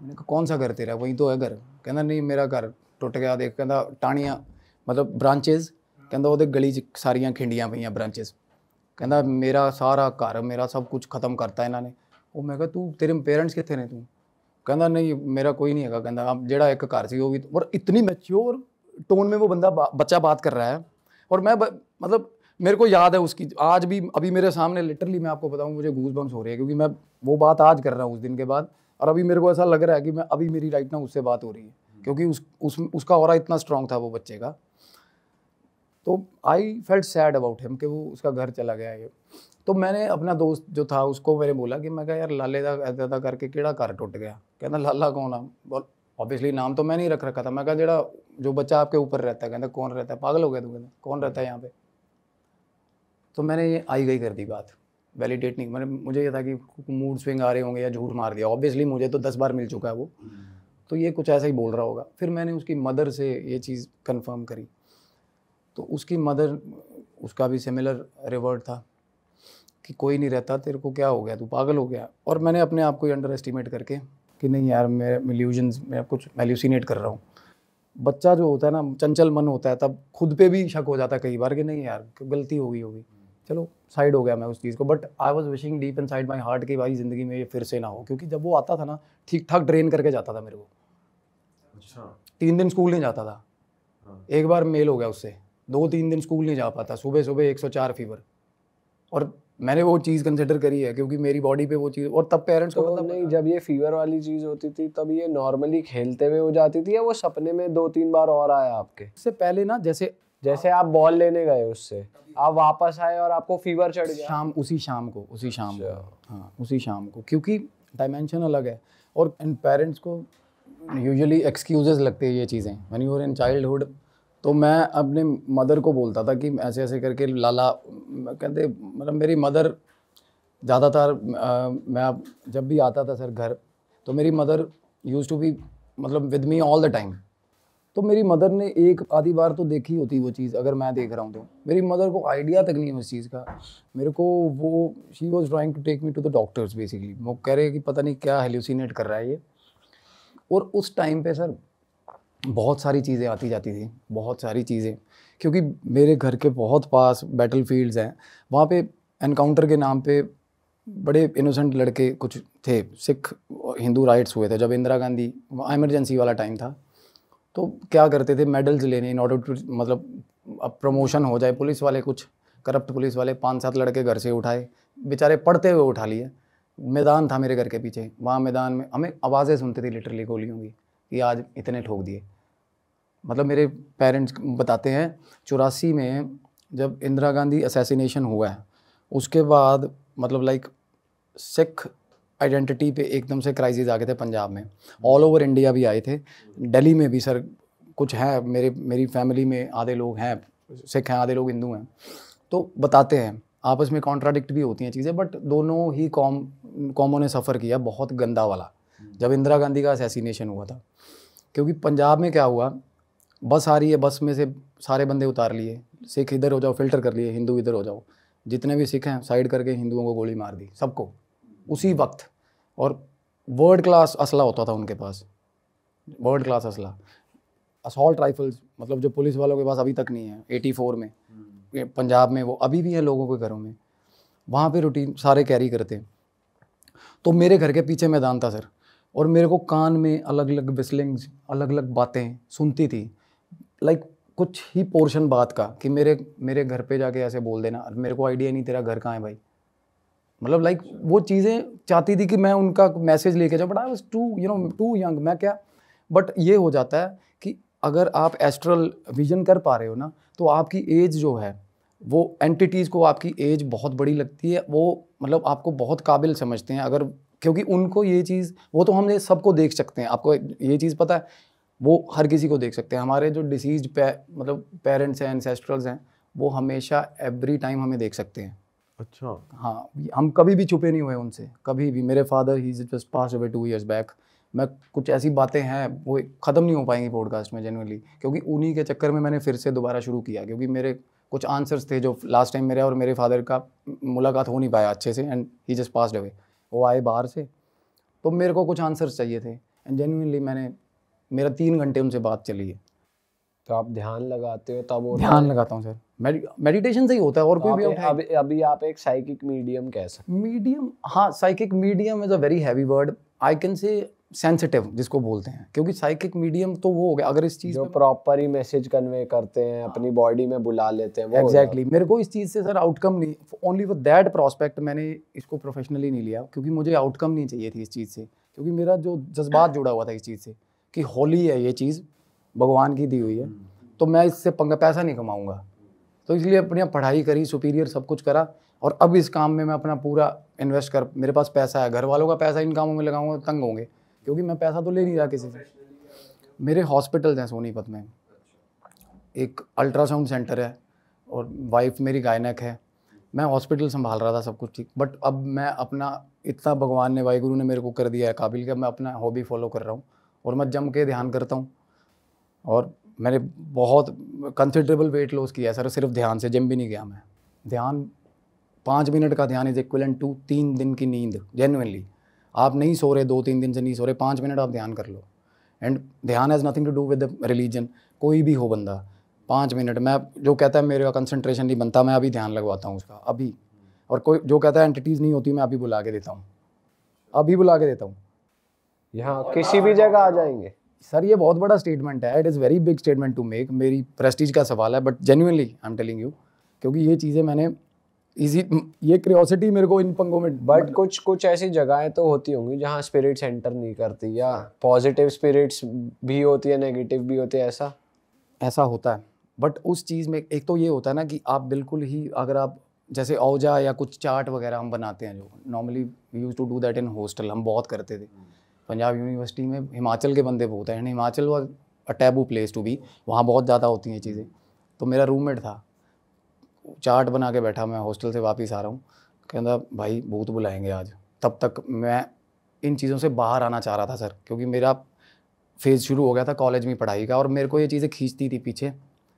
मैंने कहा कौन सा घर तेरा वहीं तो है घर कहना नहीं मेरा घर टुट गया देख कहना ਟਾਣੀਆਂ मतलब ब्रांचेज ਕਹਿੰਦਾ वो गली सारिया खिंडिया ਖਿੰਡੀਆਂ ब्रांचेज कहना मेरा सारा घर मेरा सब कुछ खत्म करता ਇਹਨਾਂ ਨੇ ਉਹ ਮੈਂ ਕਿਹਾ ਤੂੰ ਤੇਰੇ ਪੇਰੈਂਟਸ ਕਿੱਥੇ तू ਤੂੰ नहीं ਨਹੀਂ ਮੇਰਾ ਕੋਈ नहीं ਹੈਗਾ ਕਹਿੰਦਾ ਜਿਹੜਾ ਇੱਕ ਘਰ ਸੀ ਉਹ भी और इतनी ਮੈਚੁਰ टोन में वो बंदा बच्चा बात कर रहा है और मैं मतलब मेरे को याद है उसकी आज भी अभी मेरे सामने लिटरली मैं आपको बताऊँ मुझे गूज बम्स हो रही है क्योंकि मैं वो बात आज कर रहा हूँ उस दिन के बाद और अभी मेरे को ऐसा लग रहा है कि मैं अभी मेरी राइट ना उससे बात हो रही है क्योंकि उस, उस उसका और इतना स्ट्रांग था वो बच्चे का तो I felt sad about him कि वो उसका घर चला गया ये तो मैंने अपना दोस्त जो था उसको मैंने बोला कि मैं कहा यार लाले का ऐसा था करके केड़ा घर टुट गया कहता लाला कौन है बोल ऑब्वियसली नाम तो मैं नहीं रख रखा था मैं कहा जरा जो बच्चा आपके ऊपर रहता है कहता कौन रहता है पागल हो गया तू कहना कौन रहता है यहाँ पे तो मैंने ये आई गई कर दी बात वैलिडेट नहीं मैंने मुझे ये था कि मूड स्विंग आ रहे होंगे या झूठ मार दिया ऑब्वियसली मुझे तो दस बार मिल चुका है वो हम्म। तो ये कुछ ऐसा ही बोल रहा होगा फिर मैंने उसकी मदर से ये चीज़ कन्फर्म करी तो उसकी मदर उसका भी सिमिलर रिवर्ड था कि कोई नहीं रहता तेरे को क्या हो गया तू पागल हो गया और मैंने अपने आप को ही अंडर एस्टिमेट करके कि नहीं यार मेरे मिल्यूजन मैं कुछ मेल्यूसिनेट कर रहा हूँ बच्चा जो होता है ना चंचल मन होता है तब खुद पे भी शक हो जाता है कई बार कि नहीं यार गलती हो गई होगी चलो साइड हो गया मैं उस चीज़ को but I was wishing deep inside my heart की भाई ज़िंदगी में ये फिर से ना हो क्योंकि जब वो आता था ना ठीक ठाक ड्रेन करके जाता था मेरे को अच्छा तीन दिन स्कूल नहीं जाता था हाँ। एक बार मेल हो गया उससे दो तीन दिन स्कूल नहीं जा पाता सुबह सुबह चार फीवर और मैंने वो चीज़ कंसिडर करी है क्योंकि मेरी बॉडी पे वो चीज़ और तब पेरेंट्स को मतलब नहीं जब ये फीवर वाली चीज़ होती थी तब ये नॉर्मली खेलते हुए हो जाती थी या वो सपने में दो तीन बार और आया आपके इससे पहले ना जैसे जैसे आप बॉल लेने गए उससे आप वापस आए और आपको फीवर चढ़ गया शाम उसी शाम को उसी शाम को अच्छा। हाँ उसी शाम को क्योंकि डायमेंशन अलग है और इन पेरेंट्स को यूजली एक्सक्यूजेज लगते हैं ये चीज़ें वन यूर इन चाइल्डहुड तो मैं अपने मदर को बोलता था कि ऐसे ऐसे करके लाला कहते मतलब मेरी मदर ज़्यादातर मैं जब भी आता था सर घर तो मेरी मदर यूज़ टू बी मतलब with me all the time तो मेरी मदर ने एक आधी बार तो देखी होती वो चीज़ अगर मैं देख रहा हूँ तो मेरी मदर को आइडिया तक नहीं है उस चीज़ का मेरे को वो she was trying to take me to the doctors basically वो कह रहे हैं कि पता नहीं क्या हेल्यूसिनेट कर रहा है ये और उस टाइम पे सर बहुत सारी चीज़ें आती जाती थी बहुत सारी चीज़ें क्योंकि मेरे घर के बहुत पास बैटल फील्ड्स हैं वहाँ पे एनकाउंटर के नाम पे बड़े इनोसेंट लड़के कुछ थे सिख हिंदू राइट्स हुए थे जब इंदिरा गांधी एमरजेंसी वाला टाइम था तो क्या करते थे मेडल्स लेने इन ऑर्डर टू मतलब अब प्रमोशन हो जाए पुलिस वाले कुछ करप्ट पुलिस वाले पाँच सात लड़के घर से उठाए बेचारे पढ़ते हुए उठा लिए मैदान था मेरे घर के पीछे वहाँ मैदान में हमें आवाज़ें सुनते थे लिटरली गोलियों की कि आज इतने ठोक दिए मतलब मेरे पेरेंट्स बताते हैं चौरासी में जब इंदिरा गांधी असैसिनेशन हुआ है उसके बाद मतलब लाइक सिख आइडेंटिटी पे एकदम से क्राइसिस आ गए थे पंजाब में ऑल ओवर इंडिया भी आए थे दिल्ली में भी सर कुछ हैं मेरे मेरी फैमिली में आधे लोग हैं सिख हैं आधे लोग हिंदू हैं तो बताते हैं आपस में कॉन्ट्राडिक्ट भी होती हैं चीज़ें बट दोनों ही कॉम कॉमों ने सफ़र किया बहुत गंदा वाला जब इंदिरा गांधी का असैसिनेशन हुआ था क्योंकि पंजाब में क्या हुआ बस आ रही है बस में से सारे बंदे उतार लिए सिख इधर हो जाओ फिल्टर कर लिए हिंदू इधर हो जाओ जितने भी सिख हैं साइड करके हिंदुओं को गोली मार दी सबको उसी वक्त और वर्ल्ड क्लास असला होता था उनके पास वर्ल्ड क्लास असला असॉल्ट राइफल्स मतलब जो पुलिस वालों के पास अभी तक नहीं है एटी फोर में पंजाब में वो अभी भी है लोगों के घरों में वहाँ पे रूटीन सारे कैरी करते हैं तो मेरे घर के पीछे मैदान था सर और मेरे को कान में अलग अलग बिस्लिंग्स अलग अलग बातें सुनती थी लाइक कुछ ही पोर्शन बात का कि मेरे मेरे घर पे जाके ऐसे बोल देना मेरे को आइडिया नहीं तेरा घर कहाँ है भाई मतलब लाइक like, वो चीज़ें चाहती थी कि मैं उनका मैसेज लेके जाऊँ but I was too you know too young मैं क्या बट ये हो जाता है कि अगर आप एस्ट्रल विजन कर पा रहे हो ना तो आपकी एज जो है वो एंटिटीज़ को आपकी एज बहुत बड़ी लगती है वो मतलब आपको बहुत काबिल समझते हैं अगर क्योंकि उनको ये चीज़ वो तो हम सबको देख सकते हैं आपको ये चीज़ पता है वो हर किसी को देख सकते हैं हमारे जो डिसीज पे, मतलब पेरेंट्स हैं एनसेस्ट्रल्स हैं वो हमेशा एवरी टाइम हमें देख सकते हैं अच्छा हाँ हम कभी भी छुपे नहीं हुए उनसे कभी भी मेरे father he just pass away two years back मैं कुछ ऐसी बातें हैं वो ख़त्म नहीं हो पाएंगी पॉडकास्ट में जनरली क्योंकि उन्हीं के चक्कर में मैंने फिर से दोबारा शुरू किया क्योंकि मेरे कुछ आंसर्स थे जो लास्ट टाइम मेरे और मेरे फादर का मुलाकात हो नहीं पाया अच्छे से and he just pass away वो आए बाहर से तो मेरे को कुछ आंसर्स चाहिए थे एंड जेन्यूनली मैंने मेरा तीन घंटे उनसे बात चली है तो आप ध्यान लगाते हो तब ध्यान लगाता हूँ सर मेडिटेशन से ही होता है और तो कोई भी अभी अभी आप एक साइकिक मीडियम कह सकते मीडियम हाँ psychic medium is a very heavy word I can say sensitive जिसको बोलते हैं क्योंकि साइकिक मीडियम तो वो हो गया अगर इस चीज़ जो प्रॉपर ही मैसेज कन्वे करते हैं अपनी बॉडी हाँ। में बुला लेते हैं एग्जैक्टली exactly. मेरे को इस चीज़ से सर आउटकम नहीं ओनली फॉर दैट प्रोस्पेक्ट मैंने इसको प्रोफेशनली नहीं लिया क्योंकि मुझे आउटकम नहीं चाहिए थी इस चीज़ से क्योंकि मेरा जो जज्बात जुड़ा हुआ था इस चीज़ से कि होली है ये चीज़ भगवान की दी हुई है हम्म। तो मैं इससे पंगा पैसा नहीं कमाऊँगा तो इसलिए अपनी पढ़ाई करी सुपीरियर सब कुछ करा और अब इस काम में मैं अपना पूरा इन्वेस्ट कर मेरे पास पैसा है घर वालों का पैसा इन कामों में लगाऊंगा तंग होंगे क्योंकि मैं पैसा तो ले नहीं रहा किसी से मेरे हॉस्पिटल हैं सोनीपत में एक अल्ट्रासाउंड सेंटर है और वाइफ मेरी गायनक है मैं हॉस्पिटल संभाल रहा था सब कुछ ठीक बट अब मैं अपना इतना भगवान ने वाहिगुरु ने मेरे को कर दिया है काबिल का मैं अपना हॉबी फॉलो कर रहा हूँ और मैं जम के ध्यान करता हूँ और मैंने बहुत कंसिडरेबल वेट लॉस किया है सर सिर्फ ध्यान से जिम भी नहीं गया मैं ध्यान पाँच मिनट का ध्यान इज इक्वल टू तीन दिन की नींद जेनुनली आप नहीं सो रहे दो तीन दिन से नहीं सो रहे पाँच मिनट आप ध्यान कर लो and dhyan has nothing to do with religion कोई भी हो बंदा पाँच मिनट मैं जो कहता है मेरा कंसनट्रेशन नहीं बनता मैं अभी ध्यान लगवाता हूँ उसका अभी और कोई जो कहता है एंटिटीज़ नहीं होती मैं अभी बुला के देता हूँ अभी बुला के देता हूँ यहाँ किसी भी जगह आ जाएंगे सर ये बहुत बड़ा स्टेटमेंट है it is very big statement to make मेरी प्रेस्टीज का सवाल है but genuinely I am telling you क्योंकि ये चीज़ें मैंने इजी ये क्रियोसिटी मेरे को इन पंगों में बट कुछ कुछ ऐसी जगहें तो होती होंगी जहाँ स्पिरिट्स एंटर नहीं करती या पॉजिटिव स्पिरिट्स भी होती है नेगेटिव भी होती है ऐसा ऐसा होता है बट उस चीज़ में एक तो ये होता है ना कि आप बिल्कुल ही अगर आप जैसे औजा या कुछ चार्ट वगैरह हम बनाते हैं जो normally used to do that in hostel हम बहुत करते थे पंजाब यूनिवर्सिटी में हिमाचल के बंदे बहुत हैं Himachal was a taboo place to be वहाँ बहुत ज़्यादा होती हैं चीज़ें तो मेरा रूममेट था चार्ट बना के बैठा मैं हॉस्टल से वापस आ रहा हूँ कहता भाई भूत बुलाएंगे आज तब तक मैं इन चीज़ों से बाहर आना चाह रहा था सर क्योंकि मेरा फेज़ शुरू हो गया था कॉलेज में पढ़ाई का और मेरे को ये चीज़ें खींचती थी पीछे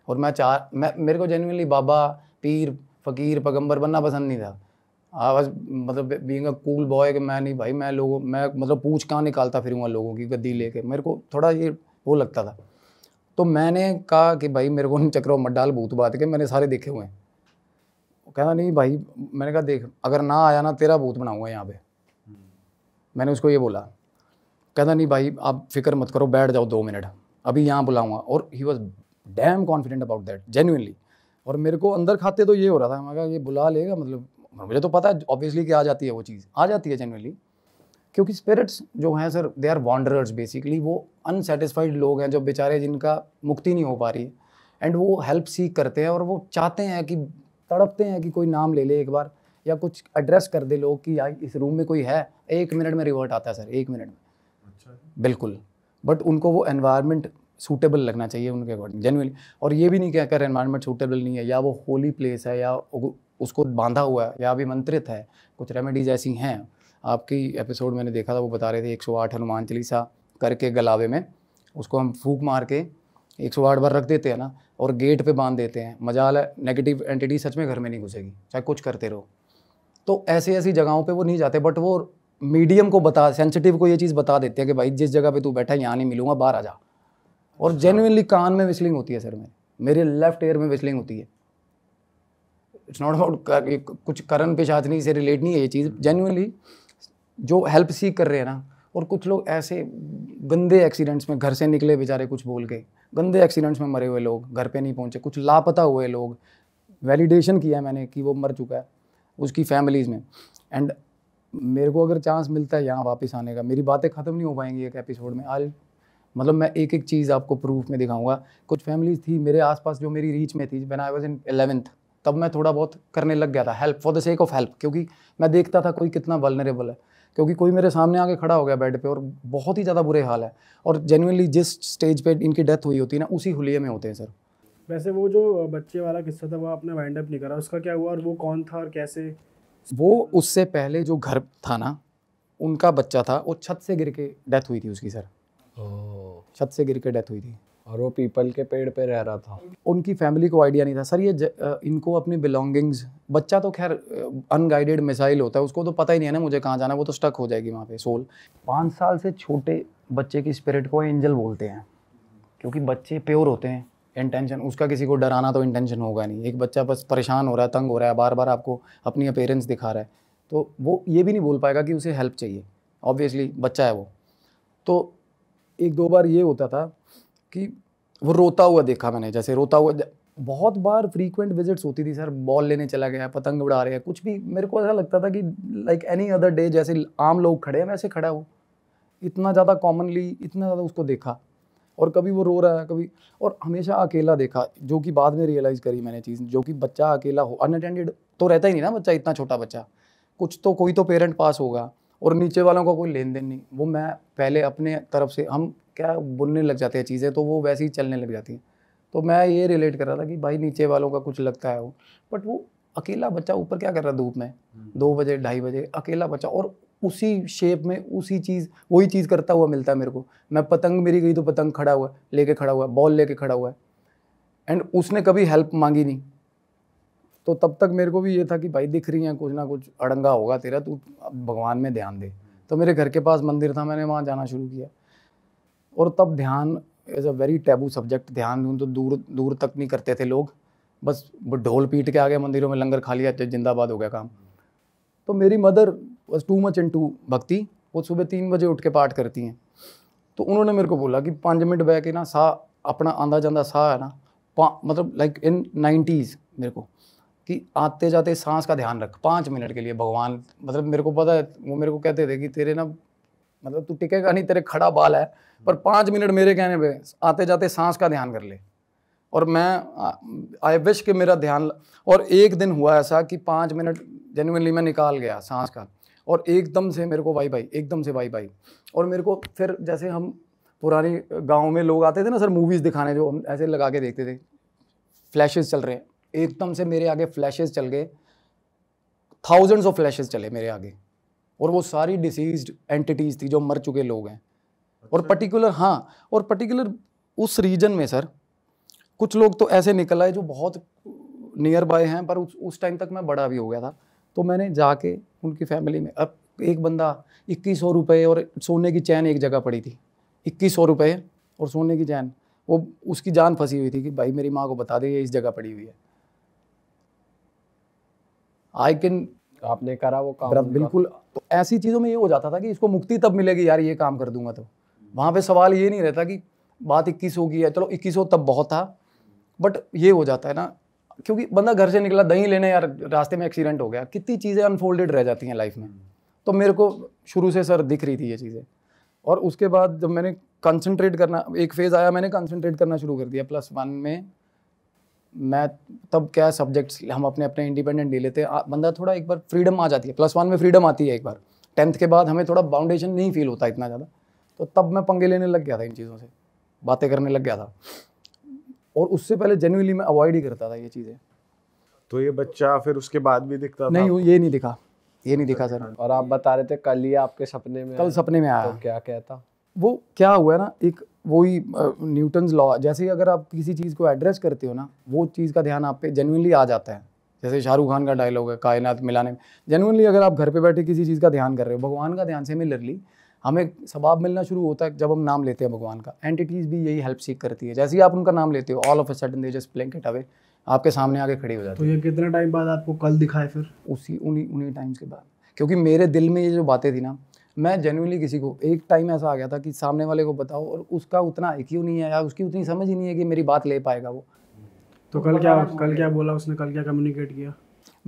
और मैं चार मैं मेरे को जेनुअनली बाबा पीर फ़कीर पैगम्बर बनना पसंद नहीं था हाँ बस मतलब बींग कूल बॉय कि मैं नहीं भाई मैं लोगों मैं मतलब पूछ कहाँ निकालता फिरूँगा लोगों की गद्दी लेके मेरे को थोड़ा ये वो लगता था तो मैंने कहा कि भाई मेरे को चक्रो मत डाल भूत बात के मैंने सारे देखे हुए हैं कहना नहीं भाई मैंने कहा देख अगर ना आया ना तेरा भूत बनाऊंगा यहाँ पे हम्म। मैंने उसको ये बोला कहना नहीं भाई आप फिक्र मत करो बैठ जाओ दो मिनट अभी यहाँ बुलाऊंगा और he was damn confident about that genuinely और मेरे को अंदर खाते तो ये हो रहा था मैं कहा ये बुला लेगा मतलब मुझे तो पता है ऑब्वियसली कि आ जाती है वो चीज़ आ जाती है जेन्यूनली क्योंकि स्पिरिट्स जो हैं sir they are wanderers basically वो अनसेटिस्फाइड लोग हैं जो बेचारे जिनका मुक्ति नहीं हो पा रही एंड वो हेल्प सीख करते हैं और वो चाहते हैं कि तड़पते हैं कि कोई नाम ले ले एक बार या कुछ एड्रेस कर दे लोग कि यार इस रूम में कोई है एक मिनट में रिवर्ट आता है सर एक मिनट में अच्छा बिल्कुल बट उनको वो एनवायरनमेंट सूटेबल लगना चाहिए उनके अकॉर्डिंग जेनुअनली और ये भी नहीं कहकर एनवायरनमेंट सूटेबल नहीं है या वो होली प्लेस है या उसको बांधा हुआ है या अभी मंत्रित है कुछ रेमेडीज ऐसी हैं आपकी एपिसोड मैंने देखा था वो बता रहे थे एक हनुमान चालीसा करके गलावे में उसको हम फूक मार के एक सौ आठ बार रख देते हैं ना और गेट पे बांध देते हैं मजाल है नेगेटिव एंटिटी सच में घर में नहीं घुसेगी चाहे कुछ करते रहो तो ऐसी ऐसी जगहों पे वो नहीं जाते बट वो मीडियम को बता सेंसिटिव को ये चीज़ बता देते हैं कि भाई जिस जगह पे तू बैठा है यहाँ नहीं मिलूंगा बाहर आ जा और जेनुनली हाँ। कान में विस्लिंग होती है सर में मेरे लेफ्ट एयर में विस्लिंग होती है इट्स नॉट अबाउट कुछ करण पेशाचनी से रिलेट नहीं है ये चीज़ जेनुअनली जो हेल्प सीख कर रहे हैं ना और कुछ लोग ऐसे गंदे एक्सीडेंट्स में घर से निकले बेचारे कुछ बोल के गंदे एक्सीडेंट्स में मरे हुए लोग घर पे नहीं पहुँचे कुछ लापता हुए लोग वैलिडेशन किया है मैंने कि वो मर चुका है उसकी फैमिलीज़ में एंड मेरे को अगर चांस मिलता है यहाँ वापस आने का मेरी बातें ख़त्म नहीं हो पाएंगी एक एपिसोड में आज मतलब मैं एक एक चीज़ आपको प्रूफ में दिखाऊंगा कुछ फैमिलीज थी मेरे आसपास जो मेरी रीच में थी when I was in eleventh तब मैं थोड़ा बहुत करने लग गया था help for the sake of help क्योंकि मैं देखता था कोई कितना वलनरेबल है क्योंकि कोई मेरे सामने आके खड़ा हो गया बेड पे और बहुत ही ज़्यादा बुरे हाल है और जेनुअनली जिस स्टेज पे इनकी डेथ हुई होती है ना उसी हुलिये में होते हैं सर वैसे वो जो बच्चे वाला किस्सा था वो आपने वाइंड अप नहीं करा उसका क्या हुआ और वो कौन था और कैसे वो उससे पहले जो घर था ना उनका बच्चा था वो छत से गिर के डेथ हुई थी उसकी सर छत से गिर के डेथ हुई थी और वो पीपल के पेड़ पे रह रहा था उनकी फैमिली को आइडिया नहीं था सर ये ज, इनको अपनी बिलोंगिंग्स बच्चा तो खैर अनगाइडेड मिसाइल होता है उसको तो पता ही नहीं है ना मुझे कहाँ जाना वो तो स्टक हो जाएगी वहाँ पे सोल पाँच साल से छोटे बच्चे की स्पिरिट को एंजल बोलते हैं क्योंकि बच्चे प्योर होते हैं इंटेंशन उसका किसी को डराना तो इंटेंशन होगा नहीं एक बच्चा बस परेशान हो रहा है तंग हो रहा है बार बार आपको अपनी अपेरेंस दिखा रहा है तो वो ये भी नहीं बोल पाएगा कि उसे हेल्प चाहिए ऑब्वियसली बच्चा है वो तो एक दो बार ये होता था कि वो रोता हुआ देखा मैंने जैसे रोता हुआ बहुत बार फ्रीक्वेंट विजिट्स होती थी सर बॉल लेने चला गया पतंग उड़ा रहे हैं कुछ भी मेरे को ऐसा लगता था कि लाइक एनी अदर डे जैसे आम लोग खड़े हैं वैसे खड़ा हो इतना ज़्यादा कॉमनली इतना ज़्यादा उसको देखा और कभी वो रो रहा है कभी और हमेशा अकेला देखा जो कि बाद में रियलाइज़ करी मैंने चीज़ जो कि बच्चा अकेला हो अनअटेंडेड तो रहता ही नहीं ना बच्चा इतना छोटा बच्चा कुछ तो कोई तो पेरेंट पास होगा और नीचे वालों का कोई लेन देन नहीं वो मैं पहले अपने तरफ से हम क्या बुनने लग जाते हैं चीज़ें तो वो वैसे ही चलने लग जाती हैं तो मैं ये रिलेट कर रहा था कि भाई नीचे वालों का कुछ लगता है वो बट वो अकेला बच्चा ऊपर क्या कर रहा है धूप में हम्म। दो बजे ढाई बजे अकेला बच्चा और उसी शेप में उसी चीज़ वही चीज़ करता हुआ मिलता है मेरे को मैं पतंग मेरी गई तो पतंग खड़ा हुआ लेके खड़ा हुआ है बॉल लेके खड़ा हुआ है एंड उसने कभी हेल्प मांगी नहीं तो तब तक मेरे को भी ये था कि भाई दिख रही हैं कुछ ना कुछ अड़ंगा होगा तेरा तू भगवान में ध्यान दे तो मेरे घर के पास मंदिर था मैंने वहाँ जाना शुरू किया और तब dhyan is a very taboo subject ध्यान तो दूर दूर तक नहीं करते थे लोग बस वो ढोल पीट के आ गए मंदिरों में लंगर खा लिया जिंदाबाद हो गया काम तो मेरी mother was too much into bhakti वो सुबह तीन बजे उठ के पाठ करती हैं तो उन्होंने मेरे को बोला कि पाँच मिनट बह के ना सा अपना आंधा जाता सा है ना मतलब लाइक इन नाइन्टीज़ मेरे को कि आते जाते सांस का ध्यान रख पाँच मिनट के लिए भगवान मतलब मेरे को पता है वो मेरे को कहते थे कि तेरे ना मतलब तू टिकेगा नहीं तेरे खड़ा बाल है पर पाँच मिनट मेरे कहने पे आते जाते सांस का ध्यान कर ले और मैं आई विश कि मेरा ध्यान और एक दिन हुआ ऐसा कि पाँच मिनट जेनुनली मैं निकाल गया सांस का और एकदम से मेरे को वाई भाई एकदम से वाई भाई और मेरे को फिर जैसे हम पुरानी गाँव में लोग आते थे ना सर मूवीज़ दिखाने जो हम ऐसे लगा के देखते थे फ्लैशेज चल रहे हैं एकदम से मेरे आगे फ्लैशेज चल गए थाउजेंड्स ऑफ फ्लैशेज चले मेरे आगे और वो सारी डिसीज एंटिटीज़ थी जो मर चुके लोग हैं और पर्टिकुलर अच्छा। हाँ और पर्टिकुलर उस रीजन में सर कुछ लोग तो ऐसे निकल आए जो बहुत नियर बाय हैं पर उस टाइम तक मैं बड़ा भी हो गया था तो मैंने जाके उनकी फैमिली में अब एक बंदा इक्कीस सौ रुपये और सोने की चैन एक जगह पड़ी थी इक्कीस सौ रुपये और सोने की चैन वो उसकी जान फंसी हुई थी कि भाई मेरी माँ को बता दे ये इस जगह पड़ी हुई है आई कैन तो आपने करा वो काम बिल्कुल तो ऐसी चीज़ों में ये हो जाता था कि इसको मुक्ति तब मिलेगी यार ये काम कर दूंगा तो वहाँ पे सवाल ये नहीं रहता कि बात इक्कीस होगी है चलो इक्कीस हो तब बहुत था बट ये हो जाता है ना क्योंकि बंदा घर से निकला दही लेने यार रास्ते में एक्सीडेंट हो गया कितनी चीज़ें अनफोल्डेड रह जाती हैं लाइफ में तो मेरे को शुरू से सर दिख रही थी ये चीज़ें और उसके बाद जब मैंने कंसंट्रेट करना एक फेज़ आया मैंने कंसंट्रेट करना शुरू कर दिया प्लस वन में मैथ तब क्या सब्जेक्ट्स हम अपने अपने इंडिपेंडेंट ले लेते हैं बंदा थोड़ा एक बार फ्रीडम आ जाती है प्लस वन में फ्रीडम आती है एक बार टेंथ के बाद हमें थोड़ा बाउंडेशन नहीं फील होता इतना ज़्यादा तो तब मैं पंगे लेने लग गया था इन चीज़ों से बातें करने लग गया था और उससे पहले जेनुअली मैं अवॉइड ही करता था ये चीज़ें तो ये बच्चा फिर उसके बाद भी दिखता था नहीं ये नहीं दिखा ये नहीं दिखा सर और आप बता रहे थे कल ही आपके सपने में कल सपने में आया तो क्या कहता वो क्या हुआ ना एक वही न्यूटन लॉ जैसे ही अगर आप किसी चीज़ को एड्रेस करते हो ना वो चीज़ का ध्यान आप पे जेनुनली आ जाता है जैसे शाहरुख खान का डायलॉग है कायनात मिलाने में जेनुअनली अगर आप घर पे बैठे किसी चीज़ का ध्यान कर रहे हो भगवान का ध्यान से सिमिलरली हमें सबाब मिलना शुरू होता है जब हम नाम लेते हैं भगवान का एंटिटीज़ भी यही हेल्प सीख करती है जैसे ही आप उनका नाम लेते हो all of a sudden they just blank it away आपके सामने आके खड़ी हो जाती तो ये कितने टाइम बाद आपको कल दिखाए फिर उसी उन्हीं उन्हीं टाइम्स के बाद क्योंकि मेरे दिल में ये जो बातें थी ना मैं जेनुअनली किसी को एक टाइम ऐसा आ गया था कि सामने वाले को बताओ और उसका उतना आई नहीं है या उसकी उतनी समझ ही नहीं है कि मेरी बात ले पाएगा वो तो कल क्या कल क्या बोला उसने कल क्या कम्युनिकेट किया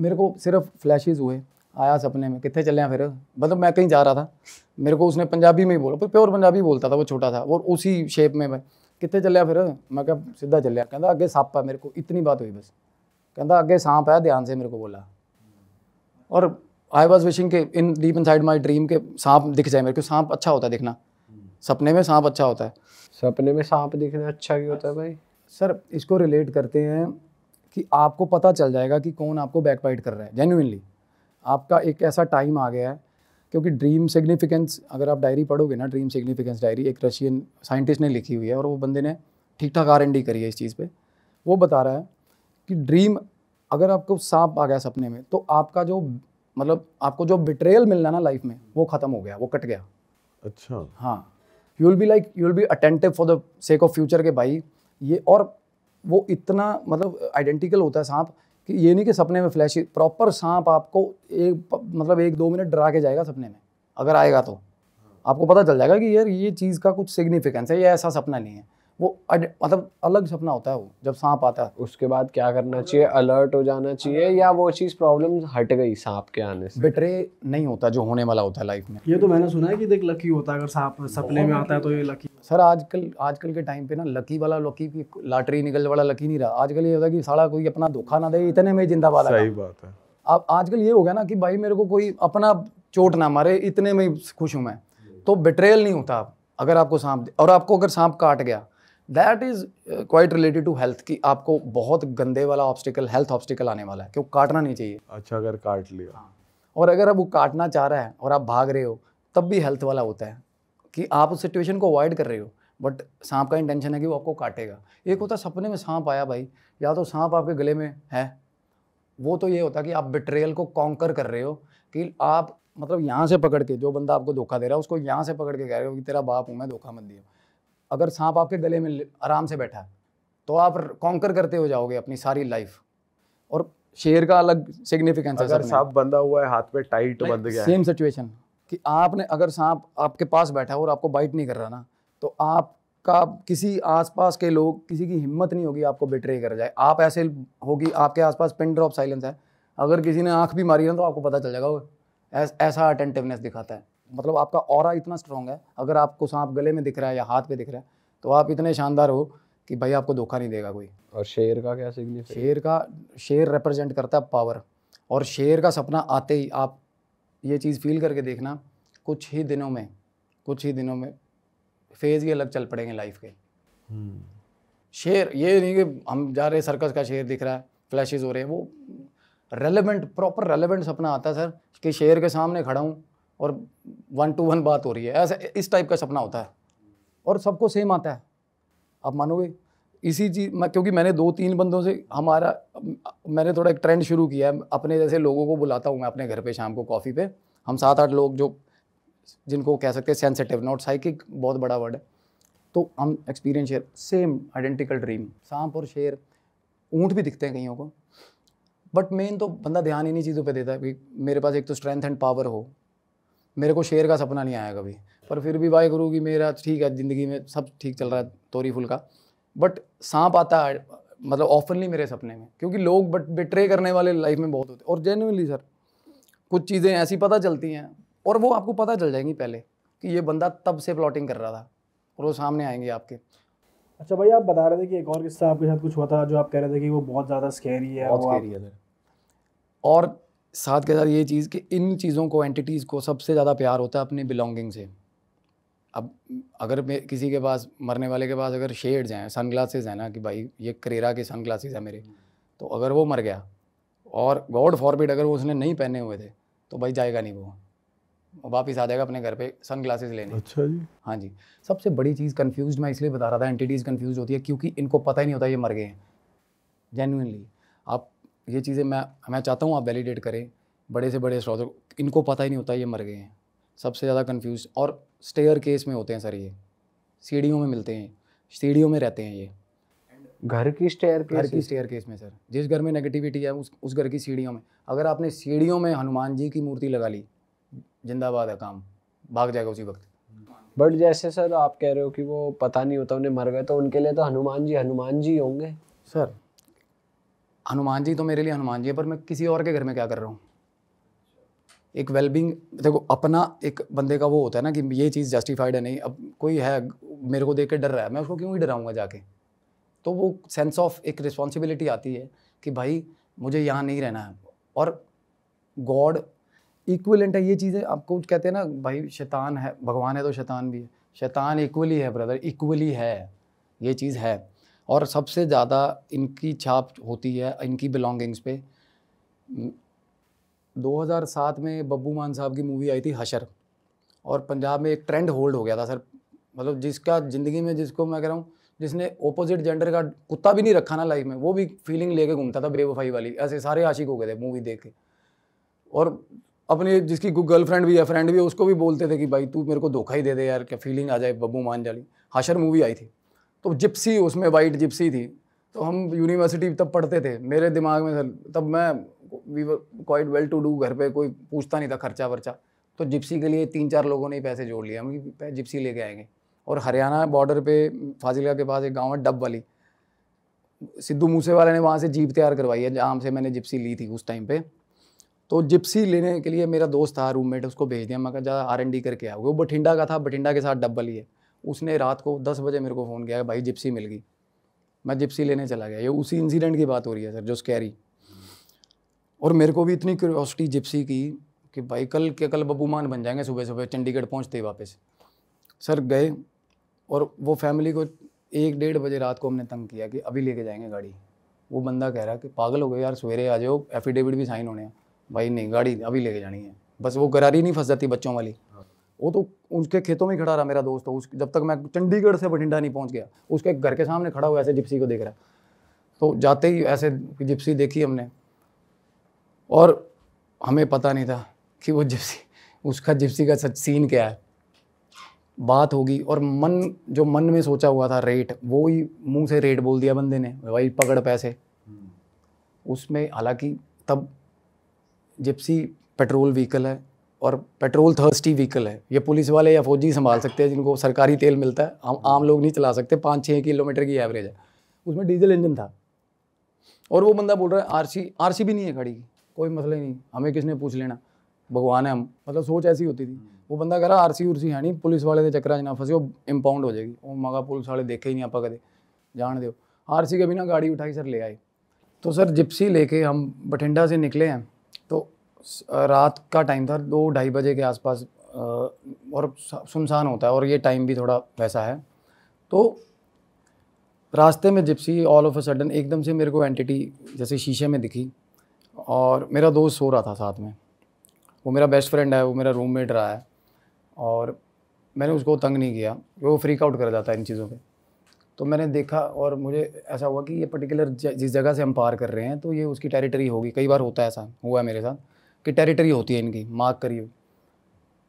मेरे को सिर्फ फ्लैशेज हुए आया सपने में कितने चले हैं फिर मतलब मैं कहीं जा रहा था मेरे को उसने पंजाबी में ही बोला पर प्योर पंजाबी बोलता था वो छोटा था और उसी शेप में भाई कितने चलिया फिर मैं क्या सीधा चलिया कहता अगे सप है मेरे को इतनी बात हुई बस कहता अगे सांप है ध्यान से मेरे को बोला और आई वॉज विशिंग के in deep inside my dream के सांप दिख जाए मेरे को सांप अच्छा होता है दिखना सपने में सांप अच्छा होता है सपने में सांप दिखना अच्छा क्यों होता है भाई सर इसको रिलेट करते हैं कि आपको पता चल जाएगा कि कौन आपको बैकबाइट कर रहा है जेन्यूनली आपका एक ऐसा टाइम आ गया है क्योंकि ड्रीम सिग्निफिकेंस अगर आप डायरी पढ़ोगे ना ड्रीम सिग्निफिकेंस डायरी एक रशियन साइंटिस्ट ने लिखी हुई है और वो बंदे ने ठीक ठाक आर करी है इस चीज़ पर वो बता रहा है कि ड्रीम अगर आपको सांप आ गया सपने में तो आपका जो मतलब आपको जो बिट्रेयल मिलना ना लाइफ में वो खत्म हो गया वो कट गया अच्छा हाँ you will be like you will be attentive for the sake of future के भाई ये और वो इतना मतलब आइडेंटिकल होता है सांप कि ये नहीं कि सपने में फ्लैश प्रॉपर सांप आपको एक मतलब एक दो मिनट डरा के जाएगा सपने में अगर आएगा तो आपको पता चल जाएगा कि यार ये चीज़ का कुछ सिग्निफिकेंस है ये ऐसा सपना नहीं है वो मतलब अलग सपना होता है वो जब सांप आता है उसके बाद क्या करना चाहिए अलर्ट हो जाना चाहिए या वो चीज़ प्रॉब्लम हट गई सांप के आने से बिटरे नहीं होता जो होने वाला होता है लाइफ में ये तो मैंने सुना है कि देख लकी होता है अगर सांप सपने में आता है तो ये लकी सर आजकल आजकल के टाइम पे ना लकी वाला लकी की लॉटरी निकल वाला लकी नहीं रहा आजकल ये होता है कि सारा कोई अपना धोखा ना दे इतने में जिंदा सही बात है अब आजकल ये हो गया ना कि भाई मेरे को कोई अपना चोट ना मारे इतने में खुश हूँ मैं तो बिट्रेयल नहीं होता आप अगर आपको सांप और आपको अगर सांप काट गया that is quite related to health कि आपको बहुत गंदे वाला ऑब्स्टिकल हेल्थ ऑब्स्टिकल आने वाला है कि वो काटना नहीं चाहिए अच्छा अगर काट लिया हाँ। और अगर आप वो काटना चाह रहा है और आप भाग रहे हो तब भी हेल्थ वाला होता है कि आप उस सिचुएशन को अवॉइड कर रहे हो बट सांप का इंटेंशन है कि वो आपको काटेगा एक होता सपने में सांप आया भाई या तो सांप आपके गले में है वो तो ये होता कि आप बिट्रेयल को कॉन्कर कर रहे हो कि आप मतलब यहाँ से पकड़ के जो बंदा आपको धोखा दे रहा है उसको यहाँ से पकड़ के कह रहे हो कि तेरा बाप हूँ मैं धोखा मत दिया अगर सांप आपके गले में आराम से बैठा है तो आप कॉन्कर करते हो जाओगे अपनी सारी लाइफ और शेर का अलग सिग्निफिकेंस है अगर सांप बंधा हुआ है हाथ पे टाइट बंध गया सेम सिचुएशन कि आपने अगर सांप आपके पास बैठा है और आपको बाइट नहीं कर रहा ना तो आपका किसी आसपास के लोग किसी की हिम्मत नहीं होगी आपको बिट्रे कर जाए आप ऐसे होगी आपके आसपास पिन ड्रॉप साइलेंस है अगर किसी ने आंख भी मारी ना तो आपको पता चल जाएगा वो ऐसा अटेंटिवनेस दिखाता है मतलब आपका और इतना स्ट्रॉन्ग है अगर आपको सांप गले में दिख रहा है या हाथ पे दिख रहा है तो आप इतने शानदार हो कि भाई आपको धोखा नहीं देगा कोई और शेर का क्या सिग्नेचर शेर का शेर रिप्रेजेंट करता है पावर और शेर का सपना आते ही आप ये चीज़ फील करके देखना कुछ ही दिनों में कुछ ही दिनों में फेज़ ही अलग चल पड़ेंगे लाइफ के हम्म। शेर ये नहीं कि हम जा रहे सर्कस का शेर दिख रहा है फ्लैशेज हो रहे हैं वो रेलेवेंट प्रॉपर रेलेवेंट सपना आता है सर कि शेर के सामने खड़ा हूँ और वन टू वन बात हो रही है ऐसा इस टाइप का सपना होता है और सबको सेम आता है आप मानोगे इसी चीज़ मैं क्योंकि मैंने दो तीन बंदों से हमारा मैंने थोड़ा एक ट्रेंड शुरू किया है अपने जैसे लोगों को बुलाता हूँ मैं अपने घर पे शाम को कॉफ़ी पे हम सात आठ लोग जो जिनको कह सकते हैं सेंसिटिव नॉट साइकिक बहुत बड़ा वर्ड है तो हम experience share same identical dream सांप और शेर ऊँट भी दिखते हैं कईयों को बट मेन तो बंदा ध्यान इन्हीं चीज़ों पर देता है कि मेरे पास एक तो स्ट्रेंथ एंड पावर हो मेरे को शेर का सपना नहीं आया कभी पर फिर भी भाई गुरु की मेरा ठीक है ज़िंदगी में सब ठीक चल रहा है तोरी फुल का बट सांप आता है मतलब ऑफनली मेरे सपने में क्योंकि लोग बट बिट्रे करने वाले लाइफ में बहुत होते और जेनुअनली सर कुछ चीज़ें ऐसी पता चलती हैं और वो आपको पता चल जाएंगी पहले कि ये बंदा तब से प्लॉटिंग कर रहा था और वो सामने आएंगे आपके अच्छा भाई आप बता रहे थे कि एक और किस्सा आपके साथ कुछ हुआ था जो आप कह रहे थे कि वो बहुत ज़्यादा स्कैरी है बहुत स्कैरी है सर और साथ के साथ ये चीज़ कि इन चीज़ों को एंटिटीज़ को सबसे ज़्यादा प्यार होता है अपने बिलोंगिंग से अब अगर किसी के पास मरने वाले के पास अगर शेड्स हैं सन ग्लासेज हैं ना कि भाई ये करेरा के सन ग्लासेज हैं मेरे तो अगर वो मर गया और गॉड फॉरबिड अगर वो उसने नहीं पहने हुए थे तो भाई जाएगा नहीं वो वापस आ जाएगा अपने घर पे सन ग्लासेज लेने अच्छा जी हाँ जी सबसे बड़ी चीज़ कन्फ्यूज मैं इसलिए बता रहा था एंटिटीज़ कन्फ्यूज होती है क्योंकि इनको पता ही नहीं होता ये मर गए हैं जेनुनली आप ये चीज़ें मैं मैं चाहता हूँ आप वैलिडेट करें बड़े से बड़े स्ट्रॉ इनको पता ही नहीं होता ये मर गए हैं सबसे ज़्यादा कन्फ्यूज और स्टेयर केस में होते हैं सर ये सीढ़ियों में मिलते हैं सीढ़ियों में रहते हैं ये घर की स्टेयर केस घर की स्टेयर केस में सर जिस घर में नेगेटिविटी है उस उस घर की सीढ़ियों में अगर आपने सीढ़ियों में हनुमान जी की मूर्ति लगा ली जिंदाबाद है काम भाग जाएगा उसी वक्त बट जैसे सर आप कह रहे हो कि वो पता नहीं होता उन्हें मर गए तो उनके लिए तो हनुमान जी हनुमान जी होंगे सर हनुमान जी तो मेरे लिए हनुमान जी है पर मैं किसी और के घर में क्या कर रहा हूँ एक वेलबींग देखो अपना एक बंदे का वो होता है ना कि ये चीज़ जस्टिफाइड है नहीं अब कोई है मेरे को देख के डर रहा है मैं उसको क्यों ही डराऊंगा जाके तो वो सेंस ऑफ एक रिस्पॉन्सिबिलिटी आती है कि भाई मुझे यहाँ नहीं रहना है और गॉड इक्वलेंट है ये चीज़ें आपको कहते हैं ना भाई शैतान है भगवान है तो शैतान भी है शैतान इक्वली है ब्रदर इक्वली है ये चीज़ है और सबसे ज़्यादा इनकी छाप होती है इनकी बिलोंगिंग्स पे 2007 में बब्बू मान साहब की मूवी आई थी हशर और पंजाब में एक ट्रेंड होल्ड हो गया था सर मतलब जिसका ज़िंदगी में जिसको मैं कह रहा हूँ जिसने ओपोजिट जेंडर का कुत्ता भी नहीं रखा ना लाइफ में वो भी फीलिंग लेके घूमता था बेवफाई वाली ऐसे सारे आशिक हो गए थे मूवी देख के और अपने जिसकी गर्लफ्रेंड भी है फ्रेंड भी है उसको भी बोलते थे कि भाई तू मेरे को धोखा ही दे दे यार क्या फीलिंग आ जाए बब्बू मान जाली हाशर मूवी आई थी तो जिप्सी उसमें वाइट जिप्सी थी तो हम यूनिवर्सिटी तब पढ़ते थे मेरे दिमाग में सर तब मैं we quite well to do घर पे कोई पूछता नहीं था खर्चा वर्चा तो जिप्सी के लिए तीन चार लोगों ने पैसे जोड़ लिए हम जिप्सी लेके आएंगे और हरियाणा बॉर्डर पे फाजिलगा के पास एक गांव है डब वाली सिद्धू मूसे वाले ने वहाँ से जीप तैयार करवाई है जहाँ से मैंने जिप्सी ली थी उस टाइम पर तो जिप्सी लेने के लिए मेरा दोस्त था रूममेट उसको भेज दिया मैं कहा जा आर एन डी करके आया वो बठिंडा का था बठिंडा के साथ डब्बल ही है उसने रात को दस बजे मेरे को फ़ोन किया भाई जिप्सी मिल गई मैं जिप्सी लेने चला गया ये उसी इंसिडेंट की बात हो रही है सर जो स्कैरी और मेरे को भी इतनी क्यूरोसिटी जिप्सी की कि भाई कल के कल बबूमान बन जाएंगे सुबह सुबह चंडीगढ़ पहुँचते ही वापस सर गए और वो फैमिली को एक डेढ़ बजे रात को हमने तंग किया कि अभी लेके जाएंगे गाड़ी वो बंदा कह रहा कि पागल हो गए यार सवेरे आ जाओ एफिडेविट भी साइन होने हैं भाई नहीं गाड़ी अभी लेके जानी है बस वो करारी नहीं फंस जाती बच्चों वाली वो तो उसके खेतों में खड़ा रहा मेरा दोस्त उस जब तक मैं चंडीगढ़ से बठिंडा नहीं पहुंच गया उसके घर के सामने खड़ा हुआ ऐसे जिप्सी को देख रहा तो जाते ही ऐसे जिप्सी देखी हमने और हमें पता नहीं था कि वो जिप्सी उसका जिप्सी का सच सीन क्या है बात होगी और मन जो मन में सोचा हुआ था रेट वो ही मुँह से रेट बोल दिया बंदे ने भाई पकड़ पैसे हम्म। उसमें हालांकि तब जिप्सी पेट्रोल व्हीकल है और पेट्रोल थर्स्टी व्हीकल है ये पुलिस वाले या फौजी संभाल सकते हैं जिनको सरकारी तेल मिलता है हम आम लोग नहीं चला सकते पाँच छः किलोमीटर की एवरेज है उसमें डीजल इंजन था और वो बंदा बोल रहा है आरसी आरसी भी नहीं है गाड़ी की कोई मसला ही नहीं हमें किसने पूछ लेना भगवान है हम मतलब सोच ऐसी होती थी वो बंदा कह रहा आरसी उरसी है नहीं पुलिस वाले के चक्कर ना फंसे वो इम्पाउंड हो जाएगी वो मगा पुलिस वाले देखे ही नहीं आप कदे जान दो सी के बिना गाड़ी उठाई सर ले आए तो सर जिप्सी लेके हम बठिंडा से निकले हैं रात का टाइम था दो ढाई बजे के आसपास और सुनसान होता है और ये टाइम भी थोड़ा वैसा है तो रास्ते में Gypsy all of a sudden एकदम से मेरे को एंटिटी जैसे शीशे में दिखी और मेरा दोस्त सो रहा था साथ में वो मेरा बेस्ट फ्रेंड है वो मेरा रूममेट रहा है और मैंने उसको तंग नहीं किया वो फ्रीक आउट कर जाता है इन चीज़ों पे तो मैंने देखा और मुझे ऐसा हुआ कि ये पर्टिकुलर जिस जगह से हम पार कर रहे हैं तो ये उसकी टेरिटरी होगी कई बार होता है ऐसा हुआ है मेरे साथ कि टेरिटरी होती है इनकी मार्क करी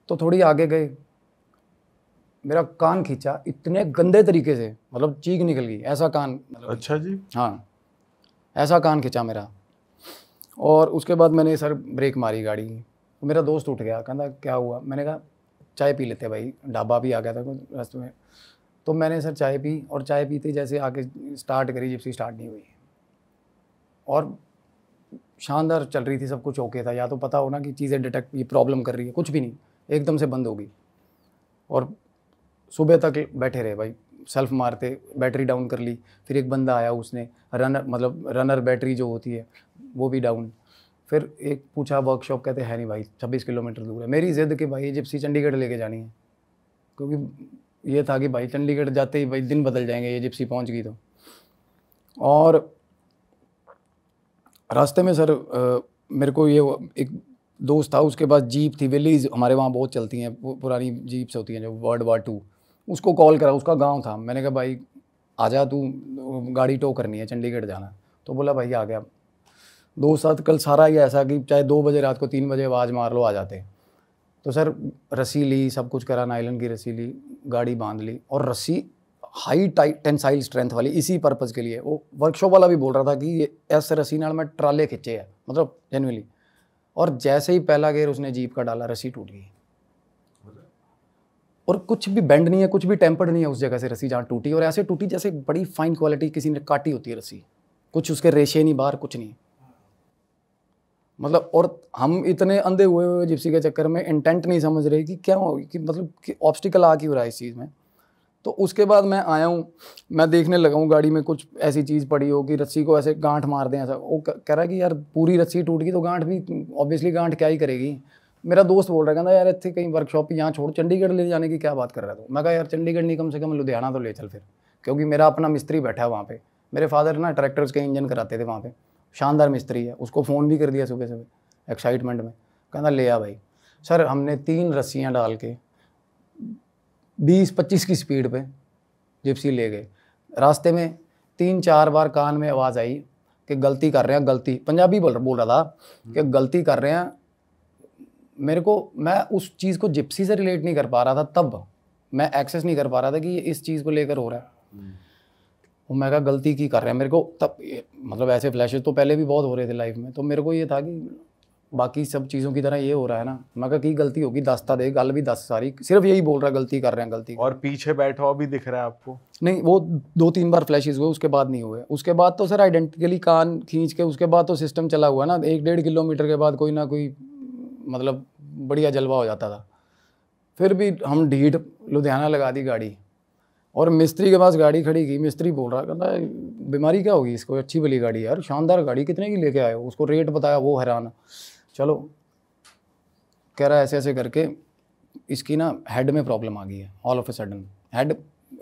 तो थोड़ी आगे गए मेरा कान खींचा इतने गंदे तरीके से मतलब चीख निकल गई ऐसा कान मतलब अच्छा जी हाँ ऐसा कान खींचा मेरा और उसके बाद मैंने सर ब्रेक मारी गाड़ी की तो मेरा दोस्त उठ गया कहता क्या हुआ मैंने कहा चाय पी लेते भाई ढाबा भी आ गया था रास्ते में तो मैंने सर चाय पी और चाय पीते जैसे आके स्टार्ट करी जिप्सी स्टार्ट नहीं हुई और शानदार चल रही थी सब कुछ ओके था या तो पता होना कि चीज़ें डिटेक्ट ये प्रॉब्लम कर रही है कुछ भी नहीं एकदम से बंद हो गई और सुबह तक बैठे रहे भाई सेल्फ मारते बैटरी डाउन कर ली फिर एक बंदा आया उसने रनर मतलब रनर बैटरी जो होती है वो भी डाउन फिर एक पूछा वर्कशॉप कहते हैं नहीं भाई छब्बीस किलोमीटर दूर है मेरी ज़िद कि भाई जिप्सी चंडीगढ़ लेके जानी है क्योंकि ये था कि भाई चंडीगढ़ जाते ही भाई दिन बदल जाएंगे ये जिप्सी पहुंच गई तो और रास्ते में सर आ, मेरे को ये एक दोस्त था उसके पास जीप थी वेलीज हमारे वहाँ बहुत चलती हैं पुरानी जीप्स होती हैं जो वर्ल्ड वार टू उसको कॉल करा उसका गांव था मैंने कहा भाई आ जा तू गाड़ी टो करनी है चंडीगढ़ जाना तो बोला भाई आ गया दोस्त साथ कल सारा ही ऐसा कि चाहे दो बजे रात को तीन बजे आवाज़ मार लो आ जाते तो सर रस्सी ली सब कुछ करा नाइलन की रस्सी ली गाड़ी बांध ली और रस्सी हाई टेंसाइल स्ट्रेंथ वाली इसी पर्पज़ के लिए वो वर्कशॉप वाला भी बोल रहा था कि ये एस रस्सी नाल मैं ट्राले खिंचे है मतलब जेनुअली और जैसे ही पहला गेयर उसने जीप का डाला रस्सी टूट गई और कुछ भी बेंड नहीं है कुछ भी टेम्पर्ड नहीं है उस जगह से रस्सी जहाँ टूटी और ऐसे टूटी जैसे बड़ी फाइन क्वालिटी किसी ने काटी होती है रस्सी कुछ उसके रेशे नहीं बाहर कुछ नहीं मतलब और हम इतने अंधे हुए हुए जिप्सी के चक्कर में इंटेंट नहीं समझ रहे कि क्या हो कि मतलब कि ऑब्स्टिकल आ क्यों रहा है इस चीज़ में तो उसके बाद मैं आया हूँ मैं देखने लगा हूँ गाड़ी में कुछ ऐसी चीज़ पड़ी हो कि रस्सी को ऐसे गांठ मार दें ऐसा वो कह रहा है कि यार पूरी रस्सी टूट गई तो गांठ भी ऑब्वियसली गांठ क्या ही करेगी मेरा दोस्त बोल रहा है कहना यार इतने कहीं वर्कशॉप यहाँ छोड़ चंडीगढ़ ले जाने की क्या बात कर रहा था मैं कहा यार चंडीगढ़ नहीं कम से कम लुधियाना तो ले चल फिर क्योंकि मेरा अपना मिस्त्री बैठा है वहाँ पर मेरे फादर ना ट्रैक्टर्स के इंजन कराते थे वहाँ पर शानदार मिस्त्री है उसको फ़ोन भी कर दिया सुबह सुबह एक्साइटमेंट में कहना ले आ भाई सर हमने तीन रस्सियाँ डाल के बीस पच्चीस की स्पीड पे जिप्सी ले गए रास्ते में तीन चार बार कान में आवाज़ आई कि गलती कर रहे हैं गलती पंजाबी बोल बोल रहा था कि हम्म। गलती कर रहे हैं मेरे को मैं उस चीज़ को जिप्सी से रिलेट नहीं कर पा रहा था तब मैं एक्सेस नहीं कर पा रहा था कि ये इस चीज़ को लेकर हो रहा है हम्म। वो मैं कहा गलती की कर रहे हैं मेरे को तब मतलब ऐसे फ्लैशेज तो पहले भी बहुत हो रहे थे लाइफ में तो मेरे को ये था कि बाकी सब चीज़ों की तरह ये हो रहा है ना मगर की गलती होगी दस्ता दे गल भी दस सारी सिर्फ यही बोल रहा है गलती कर रहे हैं गलती और पीछे बैठा हुआ भी दिख रहा है आपको नहीं वो दो तीन बार फ्लैशेज हुए उसके बाद नहीं हुए उसके बाद तो सर आइडेंटिकली कान खींच के उसके बाद तो सिस्टम चला हुआ ना एक डेढ़ किलोमीटर के बाद कोई ना कोई मतलब बढ़िया जलवा हो जाता था फिर भी हम ढीठ लुधियाना लगा दी गाड़ी और मिस्त्री के पास गाड़ी खड़ी की मिस्त्री बोल रहा कहता है बीमारी क्या होगी इसको अच्छी वाली गाड़ी यार शानदार गाड़ी कितने की लेके आए हो उसको रेट बताया वो हैरान चलो कह रहा है ऐसे ऐसे करके इसकी ना हेड में प्रॉब्लम आ गई है all of a sudden head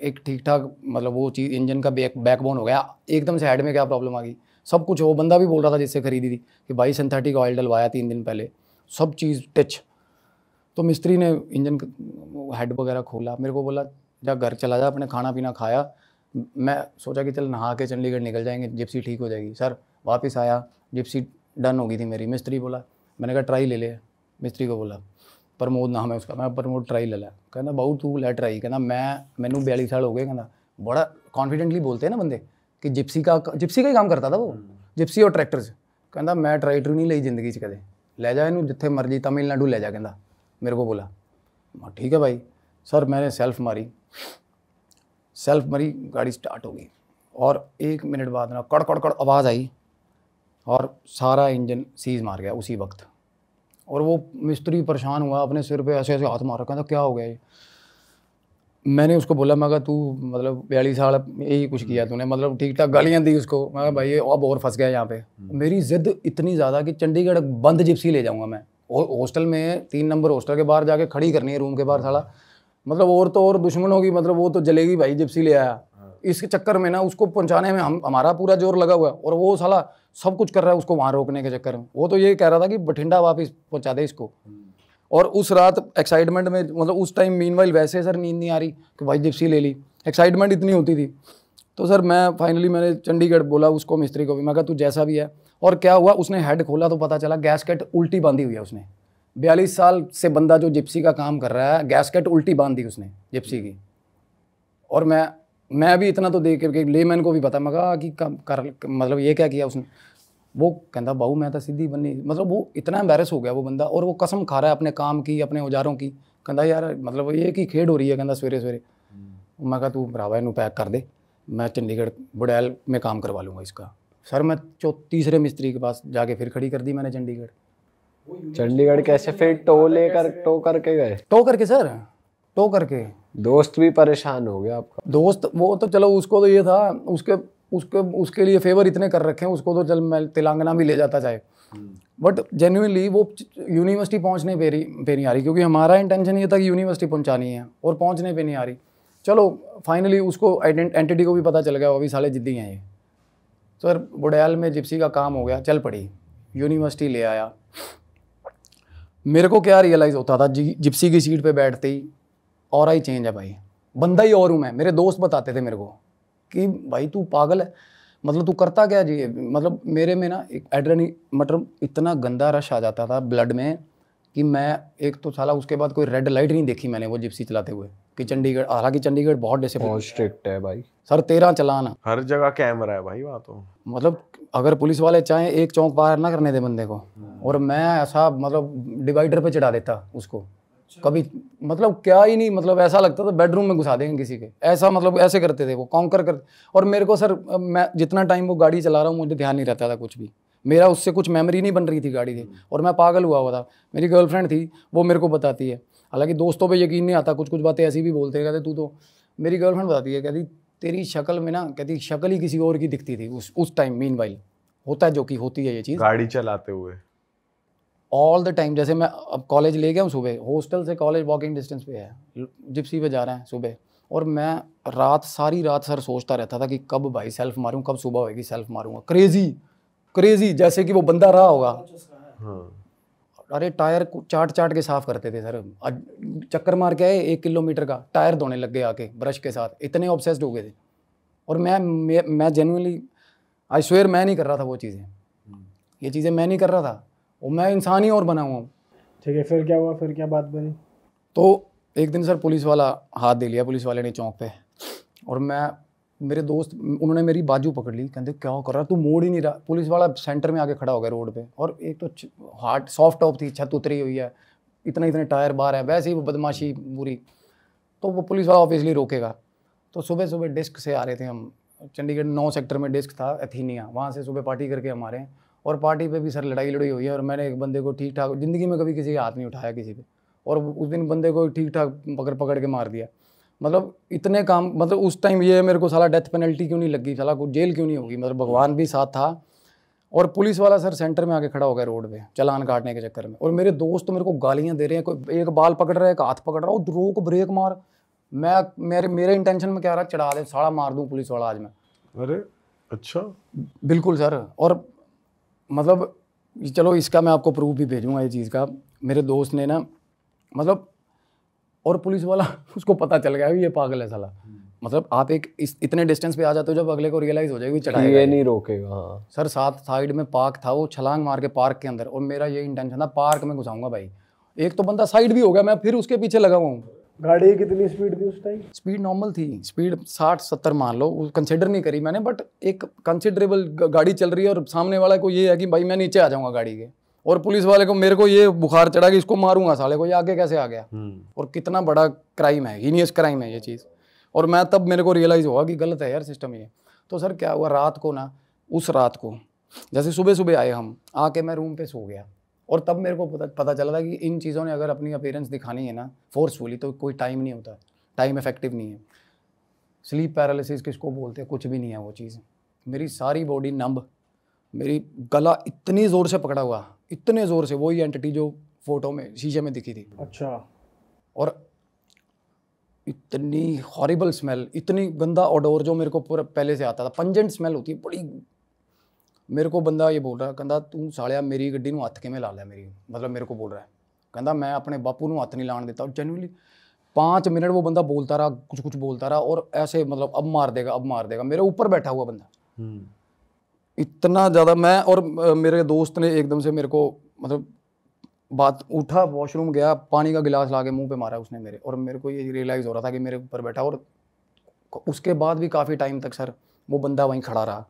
एक ठीक ठाक मतलब वो चीज़ इंजन का बैक बैकबोन हो गया एकदम से हेड में क्या प्रॉब्लम आ गई सब कुछ वो बंदा भी बोल रहा था जिससे खरीदी थी कि भाई सिंथेटिक ऑयल डलवाया तीन दिन पहले सब चीज़ टच तो मिस्त्री ने इंजन हेड वगैरह खोला मेरे को बोला जा घर चला जा अपने खाना पीना खाया मैं सोचा कि चल नहा के चंडीगढ़ निकल जाएंगे जिप्सी ठीक हो जाएगी सर वापस आया जिप्सी डन हो गई थी मेरी मिस्त्री बोला मैंने कहा ट्राई ले ले मिस्त्री को बोला प्रमोद नाम है उसका मैं प्रमोद ट्राई ले लिया कहना बहू तू ला ट्राई कहना मैं मैनू बयालीस साल हो गए कहना बड़ा कॉन्फिडेंटली बोलते हैं ना बंदे कि जिप्सी का जिप्सी का ही काम करता था वो जिप्सी और ट्रैक्टर से कहता मैं ट्राई ट्रू नहीं 'ਚ जिंदगी ਲੈ ले ਇਹਨੂੰ ਜਿੱਥੇ ਮਰਜ਼ੀ मर्जी तमिलनाडु ले जा कहता मेरे को बोला ठीक है भाई सर मैंने सेल्फ मारी सेल्फ मारी गाड़ी स्टार्ट हो गई और एक मिनट बाद ना कड़ कड़ कड़ आवाज़ आई और सारा इंजन सीज मार गया उसी वक्त और वो मिस्त्री परेशान हुआ अपने सिर पे ऐसे ऐसे हाथ मार रखा था तो क्या हो गया ये मैंने उसको बोला मैं तू मतलब बयालीस साल यही कुछ किया तूने मतलब ठीक ठाक गालियाँ दी उसको मैं भाई ये अब और फंस गया यहाँ पे हम्म। मेरी ज़िद इतनी ज़्यादा कि चंडीगढ़ बंद जिप्सी ले जाऊँगा मैं और हॉस्टल में तीन नंबर हॉस्टल के बाहर जाके खड़ी करनी है रूम के बाहर साला मतलब और तो और दुश्मन होगी मतलब वो तो जलेगी भाई जिप्सी ले आया हाँ। इसके चक्कर में ना उसको पहुंचाने में हम हमारा पूरा जोर लगा हुआ है और वो साला सब कुछ कर रहा है उसको वहाँ रोकने के चक्कर में वो तो ये कह रहा था कि बठिंडा वापस पहुँचा दे इसको हम्म। और उस रात एक्साइटमेंट में मतलब उस टाइम मीन वैसे सर नींद नहीं आ रही कि भाई जिप्सी ले ली एक्साइटमेंट इतनी होती थी तो सर मैं फाइनली मैंने चंडीगढ़ बोला उसको मिस्त्री को भी मैं कहा तू जैसा भी है और क्या हुआ उसने हेड खोला तो पता चला गैसकेट उल्टी बांधी हुई है उसने बयालीस साल से बंदा जो जिप्सी का काम कर रहा है गैसकेट उल्टी बांध दी उसने जिप्सी की और मैं मैं भी इतना तो देख के मैन को भी पता मैं कि कर मतलब ये क्या किया उसने वो कहता बहू मैं तो सीधी बनी मतलब वो इतना एम्बेरस हो गया वो बंदा और वो कसम खा रहा है अपने काम की अपने औजारों की कहता यार मतलब ये कि खेड हो रही है कहता सवेरे सवेरे हम्म। मैं कहा तू भरावा इन पैक कर दे मैं चंडीगढ़ बुडैल में काम करवा लूँगा इसका सर मैं चौ तीसरे मिस्त्री के पास जाके फिर खड़ी कर दी मैंने चंडीगढ़ चंडीगढ़ कैसे फिर टो लेकर टो करके गए टो करके सर टो करके दोस्त भी परेशान हो गया आपका दोस्त वो तो चलो उसको तो ये था उसके उसके उसके लिए फेवर इतने कर रखे हैं उसको तो चल मैं तेलंगाना भी ले जाता चाहे बट हम्म। जेन्यूनली वो यूनिवर्सिटी पहुंचने पे पे नहीं आ रही क्योंकि हमारा इंटेंशन ये था कि यूनिवर्सिटी पहुंचानी है और पहुंचने पे नहीं आ रही चलो फाइनली उसको एंटिटी को भी पता चल गया वो साले जिद्दी हैं ये सर तो में जिप्सी का काम हो गया चल पड़ी यूनिवर्सिटी ले आया मेरे को क्या रियलाइज़ होता था जिप्सी की सीट पर बैठते ही और ही चेंज है भाई बंदा ही और हूँ मैं मेरे दोस्त बताते थे मेरे को कि भाई तू पागल है मतलब तू करता क्या जी मतलब मेरे में ना एक एड्रनी मतलब इतना गंदा रश आ जाता था ब्लड में कि मैं एक तो साला उसके बाद कोई रेड लाइट नहीं देखी मैंने वो जिप्सी चलाते हुए कि चंडीगढ़ हालांकि चंडीगढ़ बहुत डिसिप्लिन स्ट्रिक्ट है भाई सर तेरह चलाना हर जगह कैमरा है भाई वहाँ तो मतलब अगर पुलिस वाले चाहें एक चौंक पार ना करने दे बंदे को हम्म। और मैं ऐसा मतलब डिवाइडर पे चढ़ा देता उसको अच्छा। कभी मतलब क्या ही नहीं मतलब ऐसा लगता था बेडरूम में घुसा देंगे किसी के ऐसा मतलब ऐसे करते थे वो काउंकर कर और मेरे को सर मैं जितना टाइम वो गाड़ी चला रहा हूँ मुझे ध्यान नहीं रहता था कुछ भी मेरा उससे कुछ मेमोरी नहीं बन रही थी गाड़ी से हम्म। और मैं पागल हुआ हुआ था मेरी गर्लफ्रेंड थी वो मेरे को बताती है हालांकि दोस्तों पर यकीन नहीं आता कुछ कुछ बातें ऐसी भी बोलते हैं कहते तू तो मेरी गर्लफ्रेंड बताती है कहती तेरी शक्ल में ना कहती शक्ल ही किसी और की दिखती थी उस उस टाइम मीन होता है जो कि होती है ये चीज़ गाड़ी चलाते हुए ऑल द टाइम जैसे मैं अब कॉलेज ले गया हूँ सुबह हॉस्टल से कॉलेज वॉकिंग डिस्टेंस पे है जिप्सी पे जा रहे हैं सुबह और मैं रात सारी रात सर सोचता रहता था कि कब भाई सेल्फ मारूँ कब सुबह होगी सेल्फ मारूंगा क्रेजी क्रेजी जैसे कि वो बंदा रहा होगा हाँ। अरे टायर चाट चाट के साफ करते थे सर चक्कर मार के आए एक किलोमीटर का टायर धोने लग गए आके ब्रश के साथ इतने ऑब्सेस्ड हो गए थे और मैं मैं, मैं जेनुअनली आई स्वेयर मैं नहीं कर रहा था वो चीज़ें हम्म। ये चीज़ें मैं नहीं कर रहा था और मैं इंसान ही और बना हुआ हूँ ठीक है फिर क्या हुआ फिर क्या बात बनी तो एक दिन सर पुलिस वाला हाथ दे लिया पुलिस वाले ने चौंक पे और मैं मेरे दोस्त उन्होंने मेरी बाजू पकड़ ली कहते क्या कर रहा तू मोड़ ही नहीं रहा पुलिस वाला सेंटर में आके खड़ा हो गया रोड पे और एक तो हार्ड सॉफ्ट टॉप थी छत उतरी हुई है इतने इतने टायर बाहर है वैसे ही वो बदमाशी बुरी तो वो पुलिस वाला ऑब्वियसली रोकेगा तो सुबह सुबह डिस्क से आ रहे थे हम चंडीगढ़ नौ सेक्टर में डिस्क था एथीनिया वहाँ से सुबह पार्टी करके हम आ रहे हैं और पार्टी पे भी सर लड़ाई लड़ाई हुई है और मैंने एक बंदे को ठीक ठाक ज़िंदगी में कभी किसी का हाथ नहीं उठाया किसी पे और उस दिन बंदे को ठीक ठाक पकड़ पकड़ के मार दिया मतलब इतने काम मतलब उस टाइम ये मेरे को साला डेथ पेनल्टी क्यों नहीं लगी साला को जेल क्यों नहीं होगी मतलब भगवान भी साथ था और पुलिस वाला सर सेंटर में आके खड़ा हो गया रोड पे चलान काटने के चक्कर में और मेरे दोस्त मेरे को गालियाँ दे रहे हैं कोई एक बाल पकड़ रहा है एक हाथ पकड़ रहा है और रोक ब्रेक मार मैं मेरे मेरे इंटेंशन में क्या रहा चढ़ा दे साड़ा मार दूँ पुलिस वाला आज मैं अरे अच्छा बिल्कुल सर और मतलब चलो इसका मैं आपको प्रूफ भी भेजूँगा ये चीज़ का मेरे दोस्त ने ना मतलब और पुलिस वाला <laughs> उसको पता चल गया ये पागल है साला हम्म। मतलब आप एक इस इतने डिस्टेंस पे आ जाते हो जब अगले को रियलाइज हो जाएगी चढ़ाई ये नहीं रोकेगा हाँ। सर साथ साइड में पार्क था वो छलांग मार के पार्क के अंदर और मेरा ये इंटेंशन था पार्क में घुसाऊंगा भाई एक तो बंदा साइड भी हो गया मैं फिर उसके पीछे लगा हुआ हूँ गाड़ी कितनी स्पीड थी उस टाइम स्पीड नॉर्मल थी स्पीड साठ सत्तर मान लो कंसिडर नहीं करी मैंने बट एक कंसिडरेबल गाड़ी चल रही है और सामने वाला को ये है कि भाई मैं नीचे आ जाऊंगा गाड़ी के और पुलिस वाले को मेरे को ये बुखार चढ़ा कि इसको मारूंगा साले को ये आगे कैसे आ गया हम्म। और कितना बड़ा क्राइम है हीनियस क्राइम है ये चीज़ और मैं तब मेरे को रियलाइज़ हुआ कि गलत है यार सिस्टम ये तो सर क्या हुआ रात को ना उस रात को जैसे सुबह सुबह आए हम आके मैं रूम पे सो गया और तब मेरे को पता पता चला था कि इन चीज़ों ने अगर अपनी अपेयरेंस दिखानी है ना फोर्सफुली तो कोई टाइम नहीं होता टाइम इफेक्टिव नहीं है स्लीप पैरालिसिस किसको बोलते हैं कुछ भी नहीं है वो चीज़ मेरी सारी बॉडी नंब मेरी गला इतनी ज़ोर से पकड़ा हुआ इतने ज़ोर से वही एंटिटी जो फोटो में शीशे में दिखी थी अच्छा और इतनी हॉरिबल स्मेल इतनी गंदा ओडोर जो मेरे को पूरा पहले से आता था पंजेंट स्मेल होती है बड़ी मेरे को बंदा ये बोल रहा कहता तू सालिया मेरी गड्डी ਨੂੰ ਹੱਥ ਕਿਵੇਂ ਲਾ ਲਿਆ ਮੇਰੀ ਮਤਲਬ ਮੇਰੇ ਕੋ ਬੋਲ ਰਿਹਾ ਕਹਿੰਦਾ ਮੈਂ ਆਪਣੇ ਬਾਪੂ ਨੂੰ नहीं ला मतलब देता और ਜੈਨੂਇਨਲੀ पाँच मिनट वो बंदा बोलता रहा कुछ कुछ बोलता रहा और ऐसे मतलब अब मार देगा अब मार देगा मेरे ऊपर बैठा हुआ बंदा हम्म। इतना ज़्यादा मैं और मेरे दोस्त ने एकदम से मेरे को मतलब बात उठा वॉशरूम गया पानी का गिलास ला के मुँह पे मारा उसने मेरे और मेरे को ये रियलाइज़ हो रहा था कि मेरे ऊपर बैठा और उसके बाद भी काफ़ी टाइम तक सर वो बंदा वहीं खड़ा रहा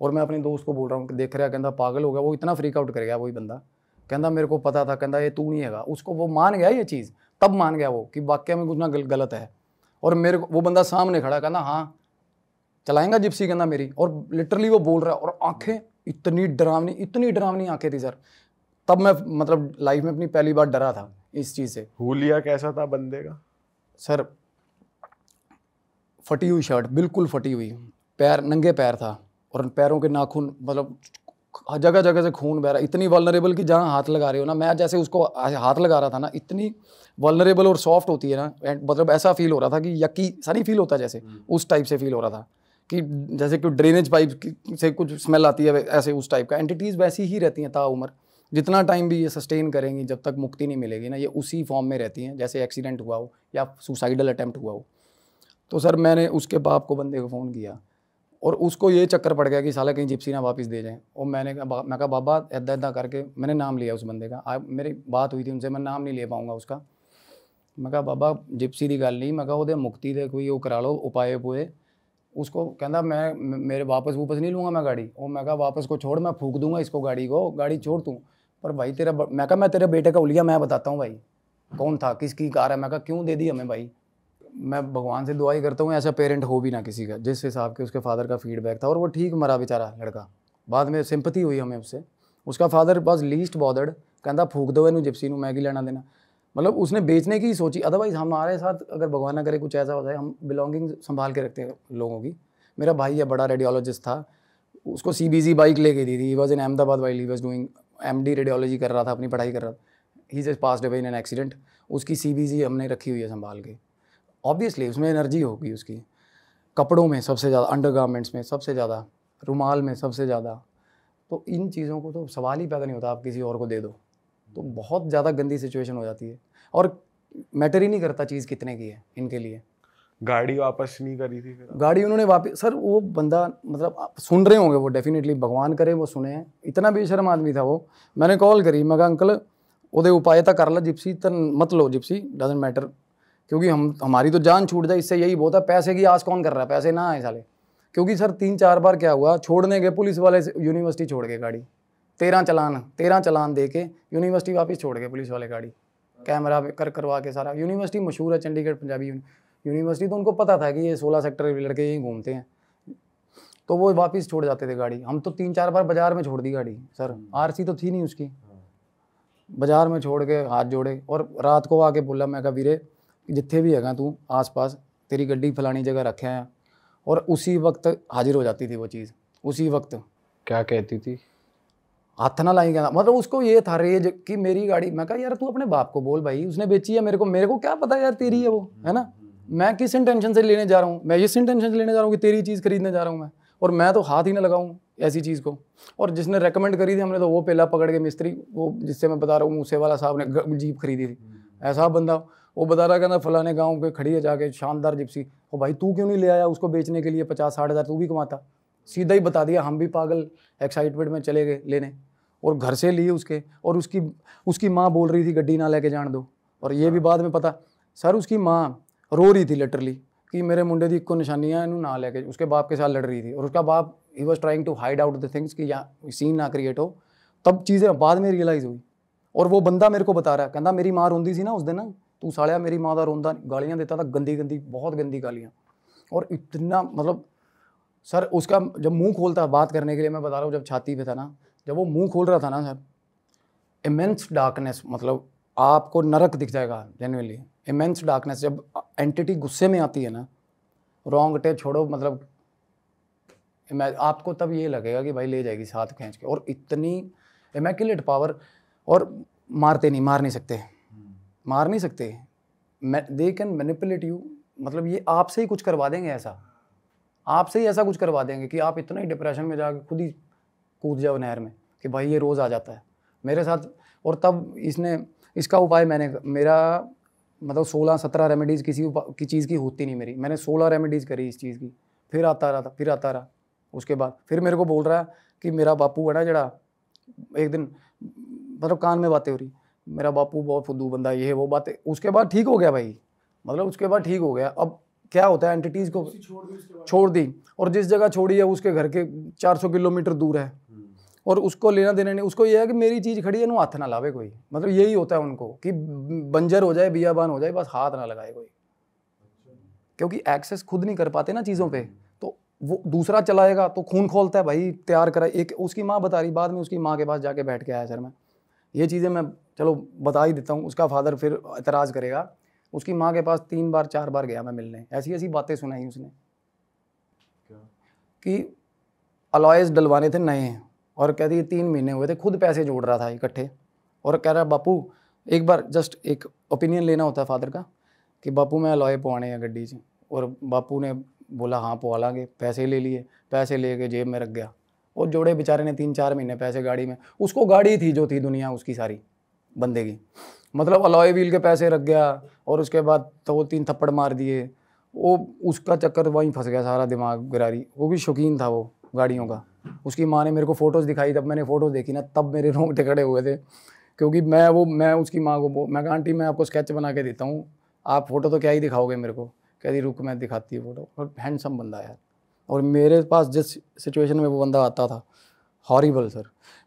और मैं अपने दोस्त को बोल रहा हूँ देख रहा कहता पागल हो गया वो इतना फ्रीक आउट कर गया वही बंदा कहता मेरे को पता था कहता ये तू नहीं हैगा उसको वो मान गया ये चीज़ तब मान गया वो कि वाक्य में कुछ ना गलत है और मेरे को वो बंदा सामने खड़ा कहना हाँ चलाएंगा जिप्सी कहना मेरी और लिटरली वो बोल रहा है और आंखें इतनी डरावनी इतनी डरावनी आंखें थी सर तब मैं मतलब लाइफ में अपनी पहली बार डरा था इस चीज़ से हुलिया कैसा था बंदे का सर फटी हुई शर्ट बिल्कुल फटी हुई पैर नंगे पैर था और उन पैरों के नाखून मतलब जगह जगह से खून बह रहा इतनी वलनरेबल कि जहाँ हाथ लगा रहे हो ना मैं जैसे उसको हाथ लगा रहा था ना इतनी वलनरेबल और सॉफ्ट होती है ना मतलब ऐसा फील हो रहा था कि यकी सनी फील होता जैसे हम्म। उस टाइप से फील हो रहा था कि जैसे कि ड्रेनेज पाइप से कुछ स्मेल आती है ऐसे उस टाइप का एंटिटीज़ वैसी ही रहती हैं ता उम्र जितना टाइम भी ये सस्टेन करेंगी जब तक मुक्ति नहीं मिलेगी ना ये उसी फॉर्म में रहती हैं जैसे एक्सीडेंट हुआ हो या सुसाइडल अटैम्प्ट हुआ हो तो सर मैंने उसके बाप को बंदे को फ़ोन किया और उसको ये चक्कर पड़ गया कि साला कहीं जिप्सी ना वापस दे जाएं और मैंने कहा मैं कहा बाबा इदा इदा करके मैंने नाम लिया उस बंदे का आ, मेरी बात हुई थी उनसे मैं नाम नहीं ले पाऊँगा उसका मैं कहा बाबा जिप्सी की गल नहीं मैं कहा वो मुक्ति दे कोई वो करा लो उपाय पुए उसको कहता मैं मेरे वापस वूपस नहीं लूँगा मैं गाड़ी और मैं कहा वापस को छोड़ मैं फूक दूंगा इसको गाड़ी को गाड़ी छोड़ दूँ पर भाई तेरा मैं कहा मैं तेरे बेटे का उलिया मैं बताता हूँ भाई कौन था किसकी कार है मैं कहा क्यों दे दी हमें भाई मैं भगवान से दुआ ही करता हूँ ऐसा पेरेंट हो भी ना किसी का जिस हिसाब के उसके फादर का फीडबैक था और वो ठीक मरा बेचारा लड़का बाद में सिंपथी हुई हमें उससे उसका फादर बस लीस्ट बॉदर्ड कहता फूक दो इन जिप्सी में की लेना देना मतलब उसने बेचने की ही सोची अदरवाइज हमारे साथ अगर भगवान ना करे कुछ ऐसा होता है हम बिलोंगिंग संभाल के रखते हैं लोगों की मेरा भाई है बड़ा रेडियोलॉजिस्ट था उसको सी बी जी बाइक लेके दी थी was in Ahmedabad while he was doing M D radiology कर रहा था अपनी पढ़ाई कर रहा था he just pass away in an accident उसकी सी बी जी हमने रखी हुई है संभाल के ऑब्वियसली उसमें एनर्जी होगी उसकी कपड़ों में सबसे ज़्यादा अंडरगारमेंट्स में सबसे ज़्यादा रुमाल में सबसे ज़्यादा तो इन चीज़ों को तो सवाल ही पैदा नहीं होता आप किसी और को दे दो तो बहुत ज़्यादा गंदी सिचुएशन हो जाती है और मैटर ही नहीं करता चीज़ कितने की है इनके लिए गाड़ी वापस नहीं करी थी फिर गाड़ी उन्होंने वापस सर वो बंदा मतलब आप सुन रहे होंगे वो डेफिनेटली भगवान करे वो सुने इतना बेशरम आदमी था वो मैंने कॉल करी मैं अंकल वो उपाय तो कर लो जिप्सी ਤਾਂ मत लो जिप्सी डजेंट मैटर क्योंकि हम हमारी तो जान छूट जाए इससे यही बहुत है पैसे की आस कौन कर रहा है पैसे ना आए साले क्योंकि सर तीन चार बार क्या हुआ छोड़ने गए पुलिस वाले यूनिवर्सिटी छोड़ गए गाड़ी तेरह चलान तेरह चलान दे के यूनिवर्सिटी वापस छोड़ गए पुलिस वाले गाड़ी कैमरा कर करवा के सारा यूनिवर्सिटी मशहूर है चंडीगढ़ पंजाबी यूनिवर्सिटी तो उनको पता था कि ये सोलह सेक्टर के लड़के यहीं घूमते हैं तो वो वापस छोड़ जाते थे गाड़ी हम तो तीन चार बार बाजार में छोड़ दी गाड़ी सर आर तो थी नहीं उसकी बाजार में छोड़ के हाथ जोड़े और रात को आके बोला मैं कहा वीरे जिथे भी ਹੈਗਾ तू आस पास तेरी गड्डी फलानी जगह रखे ਆ और उसी वक्त हाजिर हो जाती थी वो चीज़ उसी वक्त क्या कहती थी हाथ ना लाई कहना मतलब उसको ये था रेज कि मेरी गाड़ी मैं कहा यार तू अपने बाप को बोल भाई उसने बेची है मेरे को मेरे को क्या पता यार तेरी है वो है ना मैं किस इंटेंशन से लेने जा रहा हूँ मैं इस इंटेंशन से लेने जा रहा हूँ कि तेरी चीज़ खरीदने जा रहा हूँ मैं और मैं तो हाथ ही ना लगाऊँ ऐसी चीज़ को और जिसने रेकमेंड करी थी हमने तो वो पहला पकड़ के मिस्त्री वो जिससे मैं बता रहा हूँ मूसे वाला साहब ने जीप खरीदी थी ऐसा बंदा वो बता रहा कहना फलाने गाँव के खड़ी है जाके शानदार जिप्सी वो भाई तू क्यों नहीं ले आया उसको बेचने के लिए पचास साठ हज़ार तू भी कमाता सीधा ही बता दिया हम भी पागल एक्साइटमेंट में चले गए लेने और घर से लिए उसके और उसकी उसकी माँ बोल रही थी गड्डी ना लेके जान दो और ये भी बाद में पता सर उसकी माँ रो रही थी लिटरली कि मेरे मुंडे की इक्को निशानियाँ इन्हू ना लेके उसके बाप के साथ लड़ रही थी और उसका बाप he was trying to hide out the things कि यहाँ सीन ना क्रिएट हो तब चीज़ें बाद में रियलाइज़ हुई और वो बंदा मेरे को बता रहा है मेरी माँ रोंदी थी ना उस दिन ना तू सालिया मेरी माँ का रोंदा गालियाँ देता था गंदी गंदी बहुत गंदी गालियाँ और इतना मतलब सर उसका जब मुंह खोलता बात करने के लिए मैं बता रहा हूँ जब छाती पे था ना जब वो मुंह खोल रहा था ना सर इमेंस डार्कनेस मतलब आपको नरक दिख जाएगा जेनवनली इमेंस डार्कनेस जब एंटिटी गुस्से में आती है ना रोंग टे छोड़ो मतलब आपको तब ये लगेगा कि भाई ले जाएगी साथ खींच के और इतनी इमेकुलेट पावर और मारते नहीं मार नहीं सकते मार नहीं सकते दे कैन मैनिपुलेट यू मतलब ये आपसे ही कुछ करवा देंगे ऐसा आपसे ही ऐसा कुछ करवा देंगे कि आप इतना ही डिप्रेशन में जाकर खुद ही कूद जाओ नहर में कि भाई ये रोज़ आ जाता है मेरे साथ और तब इसने इसका उपाय मैंने मेरा मतलब सोलह सत्रह रेमेडीज़ किसी की चीज़ की होती नहीं मेरी मैंने सोलह रेमेडीज़ करी इस चीज़ की फिर आता रहा था फिर आता रहा उसके बाद फिर मेरे को बोल रहा है कि मेरा बापू है ना जड़ा एक दिन मतलब कान में बातें हो रही मेरा बापू बहुत फुद्दू बंदा ये वो बातें उसके बाद ठीक हो गया भाई मतलब उसके बाद ठीक हो गया अब क्या होता है एंटिटीज़ को छोड़ दी, और जिस जगह छोड़ी है उसके घर के 400 किलोमीटर दूर है हम्म। और उसको लेना देना नहीं उसको ये है कि मेरी चीज़ खड़ी है ना हाथ ना लावे कोई मतलब यही होता है उनको कि बंजर हो जाए बियाबान हो जाए बस हाथ ना लगाए कोई क्योंकि एक्सेस खुद नहीं कर पाते ना चीज़ों पे तो वो दूसरा चलाएगा तो खून खोलता है भाई तैयार करा एक उसकी माँ बता रही बाद में उसकी माँ के पास जाके बैठ के आया सर मैं ये चीज़ें मैं चलो बता ही देता हूँ उसका फादर फिर एतराज़ करेगा उसकी माँ के पास तीन बार चार बार गया मैं मिलने ऐसी ऐसी बातें सुनाई उसने क्या? कि अलॉयस डलवाने थे नए और कहते है तीन महीने हुए थे खुद पैसे जोड़ रहा था इकट्ठे और कह रहा बापू एक बार जस्ट एक ओपिनियन लेना होता है फादर का कि बापू मैं अलॉय पवाने हैं गड्डी से और बापू ने बोला हाँ पवा लाँगे पैसे ले लिए पैसे ले के जेब में रख गया और जोड़े बेचारे ने तीन चार महीने पैसे गाड़ी में उसको गाड़ी थी जो थी दुनिया उसकी सारी बंदे की मतलब अलॉय व्हील के पैसे रख गया और उसके बाद तो वो तीन थप्पड़ मार दिए वो उसका चक्कर वहीं फंस गया सारा दिमाग गिरारी वो भी शौकीन था वो गाड़ियों का उसकी माँ ने मेरे को फ़ोटोज़ दिखाई तब मैंने फ़ोटोज़ देखी ना तब मेरे रोंगटे खड़े हुए थे क्योंकि मैं वो मैं उसकी माँ को मैं कहा आंटी मैं आपको स्केच बना के देता हूँ आप फ़ोटो तो क्या ही दिखाओगे मेरे को कहती रुक मैं दिखाती हूँ फ़ोटो और हैंडसम बंदा यार और मेरे पास जिस सिचुएशन में वो बंदा आता था हॉरिबल सर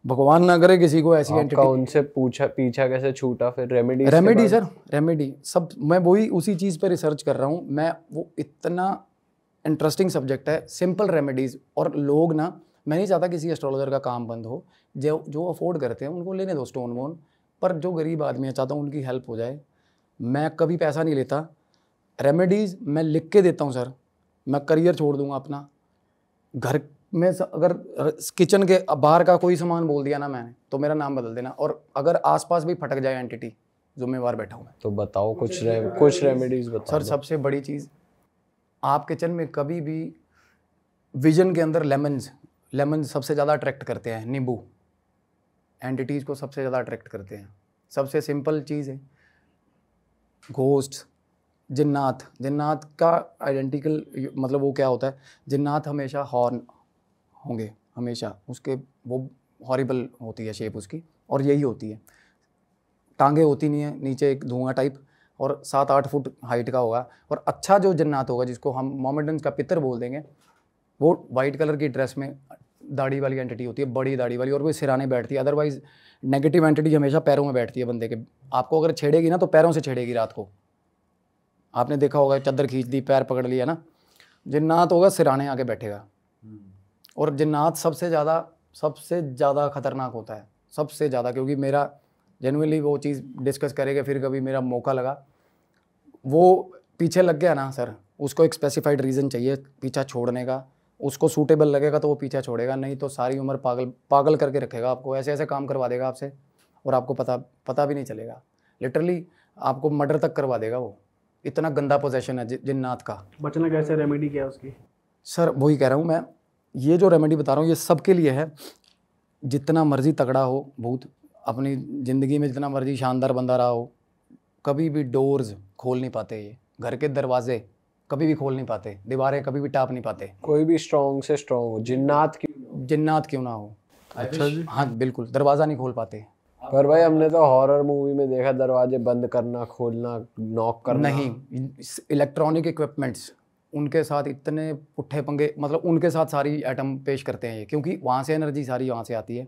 भगवान ना करे किसी को ऐसी आपका उनसे पूछा पीछा कैसे छूटा फिर रेमेडी रेमेडी सर रेमेडी सब मैं वही उसी चीज़ पर रिसर्च कर रहा हूँ मैं वो इतना इंटरेस्टिंग सब्जेक्ट है सिंपल रेमेडीज़ और लोग ना मैं नहीं चाहता किसी एस्ट्रोलॉजर का काम बंद हो जो जो अफोर्ड करते हैं उनको लेने दो स्टोन वोन पर जो गरीब आदमी है चाहता हूँ उनकी हेल्प हो जाए मैं कभी पैसा नहीं लेता रेमेडीज़ मैं लिख के देता हूँ सर मैं करियर छोड़ दूँगा अपना घर मैं अगर किचन के बाहर का कोई सामान बोल दिया ना मैंने तो मेरा नाम बदल देना और अगर आसपास भी फटक जाए एंटिटी जुम्मेवार बैठा हुआ तो बताओ कुछ रे, कुछ रेमेडीज बताओ सर सबसे बड़ी चीज़ आप किचन में कभी भी विजन के अंदर लेमन्स लेमन सबसे ज़्यादा अट्रैक्ट करते हैं नींबू एंटिटीज़ को सबसे ज़्यादा अट्रैक्ट करते हैं सबसे सिंपल चीज़ है घोस्ट जिन्नात जिन्नात का आइडेंटिकल मतलब वो क्या होता है जिन्नात हमेशा हॉर्न होंगे हमेशा उसके वो हॉरिबल होती है शेप उसकी और यही होती है टांगे होती नहीं है नीचे एक धुआं टाइप और सात आठ फुट हाइट का होगा और अच्छा जो जन्नात होगा जिसको हम मोमेडन का पितर बोल देंगे वो वाइट कलर की ड्रेस में दाढ़ी वाली एंटिटी होती है बड़ी दाढ़ी वाली और वो सिराने बैठती है अदरवाइज नेगेटिव एंटिटी हमेशा पैरों में बैठती है बंदे के आपको अगर छेड़ेगी ना तो पैरों से छेड़ेगी रात को आपने देखा होगा चादर खींच दी पैर पकड़ लिया ना जिन्नात होगा सिराने आके बैठेगा और जन्नात सबसे ज़्यादा सबसे ज़्यादा ख़तरनाक होता है सबसे ज़्यादा क्योंकि मेरा जेनुअनली वो चीज़ डिस्कस करेगा फिर कभी मेरा मौका लगा वो पीछे लग गया ना सर उसको एक स्पेसिफाइड रीज़न चाहिए पीछा छोड़ने का उसको सूटेबल लगेगा तो वो पीछा छोड़ेगा नहीं तो सारी उम्र पागल पागल करके रखेगा आपको ऐसे ऐसे काम करवा देगा आपसे और आपको पता पता भी नहीं चलेगा लिटरली आपको मर्डर तक करवा देगा वो इतना गंदा पोजेशन है जिन्नात का बचना कैसे रेमेडी क्या उसकी सर वही कह रहा हूँ मैं ये जो रेमेडी बता रहा हूँ ये सबके लिए है जितना मर्ज़ी तगड़ा हो भूत अपनी ज़िंदगी में जितना मर्ज़ी शानदार बंदा रहा हो कभी भी डोर्स खोल नहीं पाते ये घर के दरवाजे कभी भी खोल नहीं पाते दीवारें कभी भी टाप नहीं पाते कोई भी स्ट्रॉन्ग से स्ट्रॉन्ग हो जिन्नात क्यों जिन्नात क्यों ना हो अच्छा, अच्छा जी हाँ बिल्कुल दरवाज़ा नहीं खोल पाते पर भाई हमने तो हॉरर मूवी में देखा दरवाजे बंद करना खोलना नॉक करना नहीं इलेक्ट्रॉनिक इक्विपमेंट्स उनके साथ इतने पुट्ठे पंगे मतलब उनके साथ सारी आइटम पेश करते हैं ये क्योंकि वहाँ से एनर्जी सारी वहाँ से आती है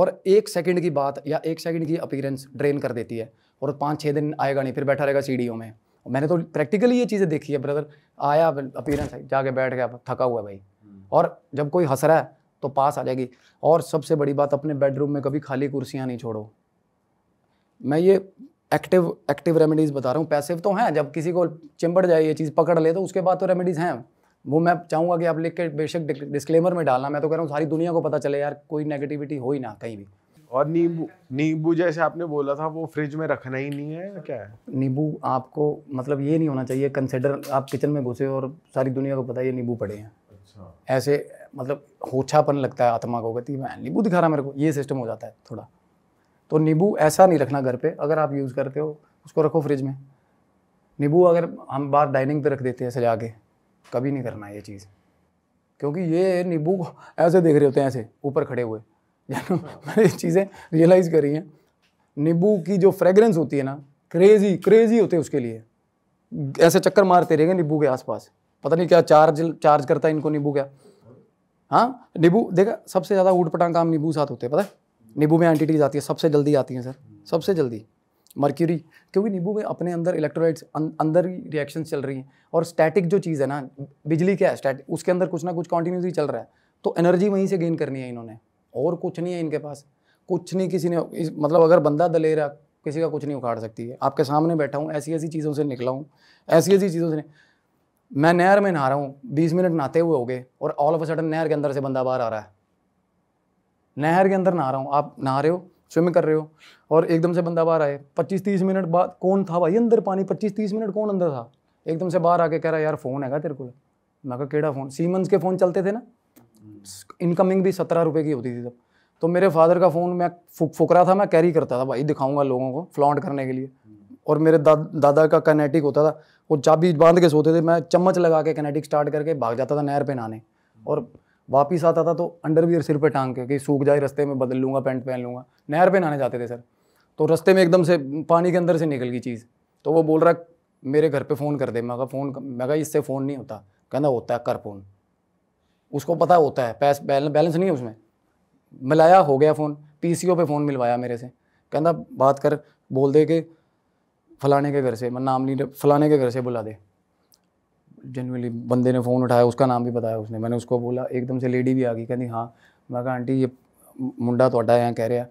और एक सेकंड की बात या एक सेकंड की अपीयरेंस ड्रेन कर देती है और पाँच छः दिन आएगा नहीं फिर बैठा रहेगा सी में मैंने तो प्रैक्टिकली ये चीज़ें देखी है ब्रदर आया अपीयरेंस जाके बैठ गया थका हुआ भाई हम्म। और जब कोई हंस रहा है तो पास आ जाएगी और सबसे बड़ी बात अपने बेडरूम में कभी खाली कुर्सियाँ नहीं छोड़ो मैं ये एक्टिव एक्टिव रेमेडीज़ बता रहा हूँ पैसिव तो हैं जब किसी को चिंबड़ जाए ये चीज़ पकड़ ले तो उसके बाद तो रेमेडीज़ हैं वो मैं चाहूँगा कि आप लिख के बेशक डिस्क्लेमर में डालना मैं तो कह रहा हूँ सारी दुनिया को पता चले यार कोई नेगेटिविटी हो ही ना कहीं भी और नींबू नींबू जैसे आपने बोला था वो फ्रिज में रखना ही नहीं है क्या है नींबू आपको मतलब ये नहीं होना चाहिए कंसिडर आप किचन में घुसे और सारी दुनिया को पता है ये नींबू पड़े हैं अच्छा ऐसे मतलब होछापन लगता है आत्मा को कहती है मैं नींबू दिखा रहा मेरे को ये सिस्टम हो जाता है थोड़ा तो नींबू ऐसा नहीं रखना घर पे अगर आप यूज़ करते हो उसको रखो फ्रिज में नींबू अगर हम बाहर डाइनिंग पे रख देते हैं सजा के कभी नहीं करना ये चीज़ क्योंकि ये नींबू ऐसे देख रहे होते हैं ऐसे ऊपर खड़े हुए <laughs> मैंने ये चीज़ें रियलाइज़ करी हैं नींबू की जो फ्रेगरेंस होती है ना क्रेज़ी क्रेज़ी होते हैं उसके लिए ऐसे चक्कर मारते रहेंगे नींबू के आसपास पता नहीं क्या चार्ज चार्ज करता है इनको नींबू क्या हाँ नींबू देखा सबसे ज़्यादा ऊट पटांग काम नींबू साथ होते हैं पता है नींबू में एंटिटीज आती है सबसे जल्दी आती हैं सर सबसे जल्दी मर्क्यूरी क्योंकि नींबू में अपने अंदर इलेक्ट्रोलाइट्स अं, अंदर ही रिएक्शन चल रही हैं और स्टैटिक जो चीज़ है ना बिजली क्या है स्टैटिक उसके अंदर कुछ ना कुछ कॉन्टीन्यूसली चल रहा है तो एनर्जी वहीं से गेन करनी है इन्होंने और कुछ नहीं है इनके पास कुछ नहीं किसी ने मतलब अगर बंदा दलेरा किसी का कुछ नहीं उखाड़ सकती है आपके सामने बैठा हूँ ऐसी ऐसी चीज़ों से निकला हूँ ऐसी ऐसी चीज़ों से मैं नहर में नहा रहा हूँ बीस मिनट नहाते हुए हो गए और ऑल ऑफ अ सडन नहर के अंदर से बंदा बाहर आ रहा है नहर के अंदर नहा रहा हूँ आप नहा रहे हो स्विमिंग कर रहे हो और एकदम से बंदा बाहर आए पच्चीस तीस मिनट बाद कौन था भाई अंदर पानी पच्चीस तीस मिनट कौन अंदर था एकदम से बाहर आके कह रहा यार फ़ोन हैगा तेरे को मैं कहा केड़ा फ़ोन सीमंस के फ़ोन चलते थे ना इनकमिंग भी सत्रह रुपये की होती थी तब तो मेरे फादर का फ़ोन मैं फुक फुक रहा था मैं कैरी करता था भाई दिखाऊंगा लोगों को फ्लॉन्ट करने के लिए और मेरे दा, दादा का कनेटिक होता था वो चाबी बांध के सोते थे मैं चम्मच लगा के कनेटिक स्टार्ट करके भाग जाता था नहर पे नहाने और वापिस आता था तो अंडरवियर सिर पर टांग के कि सूख जाए रस्ते में बदल लूँगा पैंट पहन लूँगा नहर पे नहाने जाते थे सर तो रस्ते में एकदम से पानी के अंदर से निकल गई चीज़ तो वो बोल रहा मेरे घर पे फ़ोन कर दे मैं फ़ोन मैं कहा इससे फ़ोन नहीं होता कहना होता है कर फ़ोन उसको पता होता है पैस बैलेंस नहीं है उसमें मिलाया हो गया फ़ोन पी पे फ़ोन मिलवाया मेरे से कहना बात कर बोल दे के फलाने के घर से मैं नाम नहीं फलाने के घर से बुला दे जनरली बंदे ने फ़ोन उठाया उसका नाम भी बताया उसने मैंने उसको बोला एकदम से लेडी भी आ गई कहती हाँ मैं कहा आंटी ये मुंडा थोड़ा यहाँ कह रहा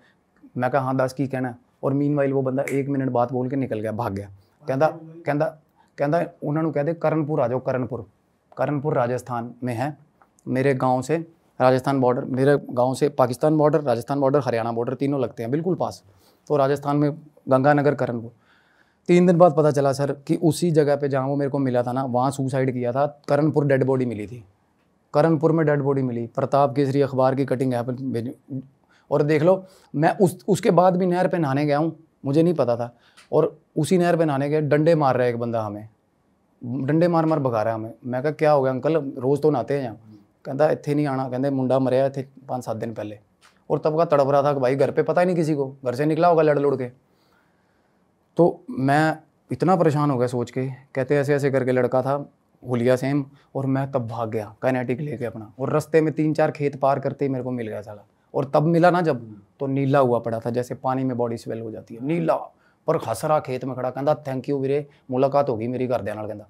मैं कहा हाँ दस की कहना और मीन वाइल वो बंदा एक मिनट बाद बोल के निकल गया भाग गया कहता कहता कहता उन्होंने कह दे करनपुर आ जाओ करनपुर करनपुर राजस्थान में है मेरे गाँव से राजस्थान बॉर्डर मेरे गाँव से Pakistan border Rajasthan border Haryana border तीनों लगते हैं बिल्कुल पास तो राजस्थान में गंगानगर करनपुर तीन दिन बाद पता चला सर कि उसी जगह पे जहाँ वो मेरे को मिला था ना वहाँ सुसाइड किया था करणपुर डेड बॉडी मिली थी करणपुर में डेड बॉडी मिली प्रताप केसरी अखबार की कटिंग है और देख लो मैं उस उसके बाद भी नहर पे नहाने गया हूँ मुझे नहीं पता था और उसी नहर पे नहाने गए डंडे मार रहा है एक बंदा हमें मार भगा रहा है हमें मैं कहा क्या हो गया अंकल रोज़ तो नहाते हैं यहाँ कहता इतने नहीं आना कहते मुंडा मरिया इतने पाँच सात दिन पहले और तब का तड़प रहा था कि भाई घर पे पता ही नहीं किसी को घर से निकला होगा लड़ लुड़ के तो मैं इतना परेशान हो गया सोच के कहते ऐसे ऐसे करके लड़का था हुलिया सेम और मैं तब भाग गया कैनेटिक लेके अपना और रास्ते में तीन चार खेत पार करते ही मेरे को मिल गया साला और तब मिला ना जब तो नीला हुआ पड़ा था जैसे पानी में बॉडी स्वेल हो जाती है नीला पर खसरा खेत में खड़ा कहता थैंक यू वीरे मुलाकात होगी मेरी ਮੇਰੀ ਘਰਦਿਆਂ ਨਾਲ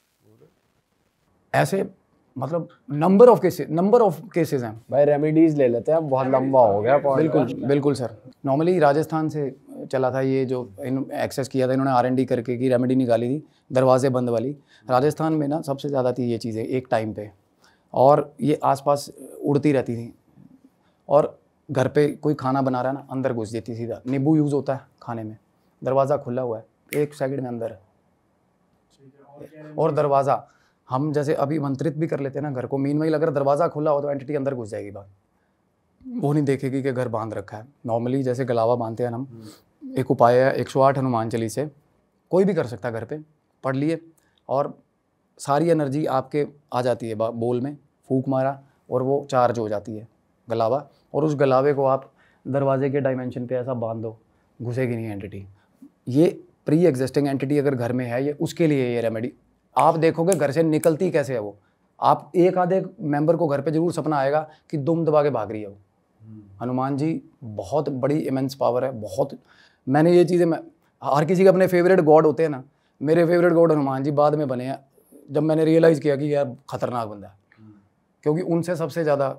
ऐसे मतलब number of cases number of cases हैं भाई रेमेडीज ले लेते हैं बहुत लंबा हो गया बिल्कुल बिल्कुल सर नॉर्मली राजस्थान से चला था ये जो इन एक्सेस किया था इन्होंने आर करके की रेमेडी निकाली थी दरवाजे बंद वाली राजस्थान में ना सबसे ज़्यादा थी ये चीज़ें एक टाइम पे और ये आसपास उड़ती रहती थी और घर पे कोई खाना बना रहा है ना अंदर घुस देती सीधा नींबू यूज़ होता है खाने में दरवाज़ा खुला हुआ है एक सेकंड में अंदर और दरवाज़ा हम जैसे अभी मंत्रित भी कर लेते हैं ना घर को मीन वही अगर दरवाज़ा खुला हो तो एंटिटी अंदर घुस जाएगी बाहर वो नहीं देखेगी कि घर बांध रखा है नॉर्मली जैसे गलावा बांधते हैं हम एक उपाय है एक सौ आठ हनुमान चली से कोई भी कर सकता घर पे पढ़ लिए और सारी एनर्जी आपके आ जाती है बोल में फूक मारा और वो चार्ज हो जाती है गलावा और उस गलावे को आप दरवाजे के डायमेंशन पे ऐसा बांध दो घुसेगी नहीं एंटिटी ये प्री एग्जिस्टिंग एंटिटी अगर घर में है ये उसके लिए ये रेमेडी आप देखोगे घर से निकलती कैसे है वो आप एक आधे मेंबर को घर पे जरूर सपना आएगा कि दुम दबा के भाग रही है वो हम्म। हनुमान जी बहुत बड़ी इमेंस पावर है बहुत मैंने ये चीज़ें मैं हर किसी के अपने फेवरेट गॉड होते हैं ना मेरे फेवरेट गॉड हनुमान जी बाद में बने हैं जब मैंने रियलाइज़ किया कि यार ख़तरनाक बंदा है क्योंकि उनसे सबसे ज़्यादा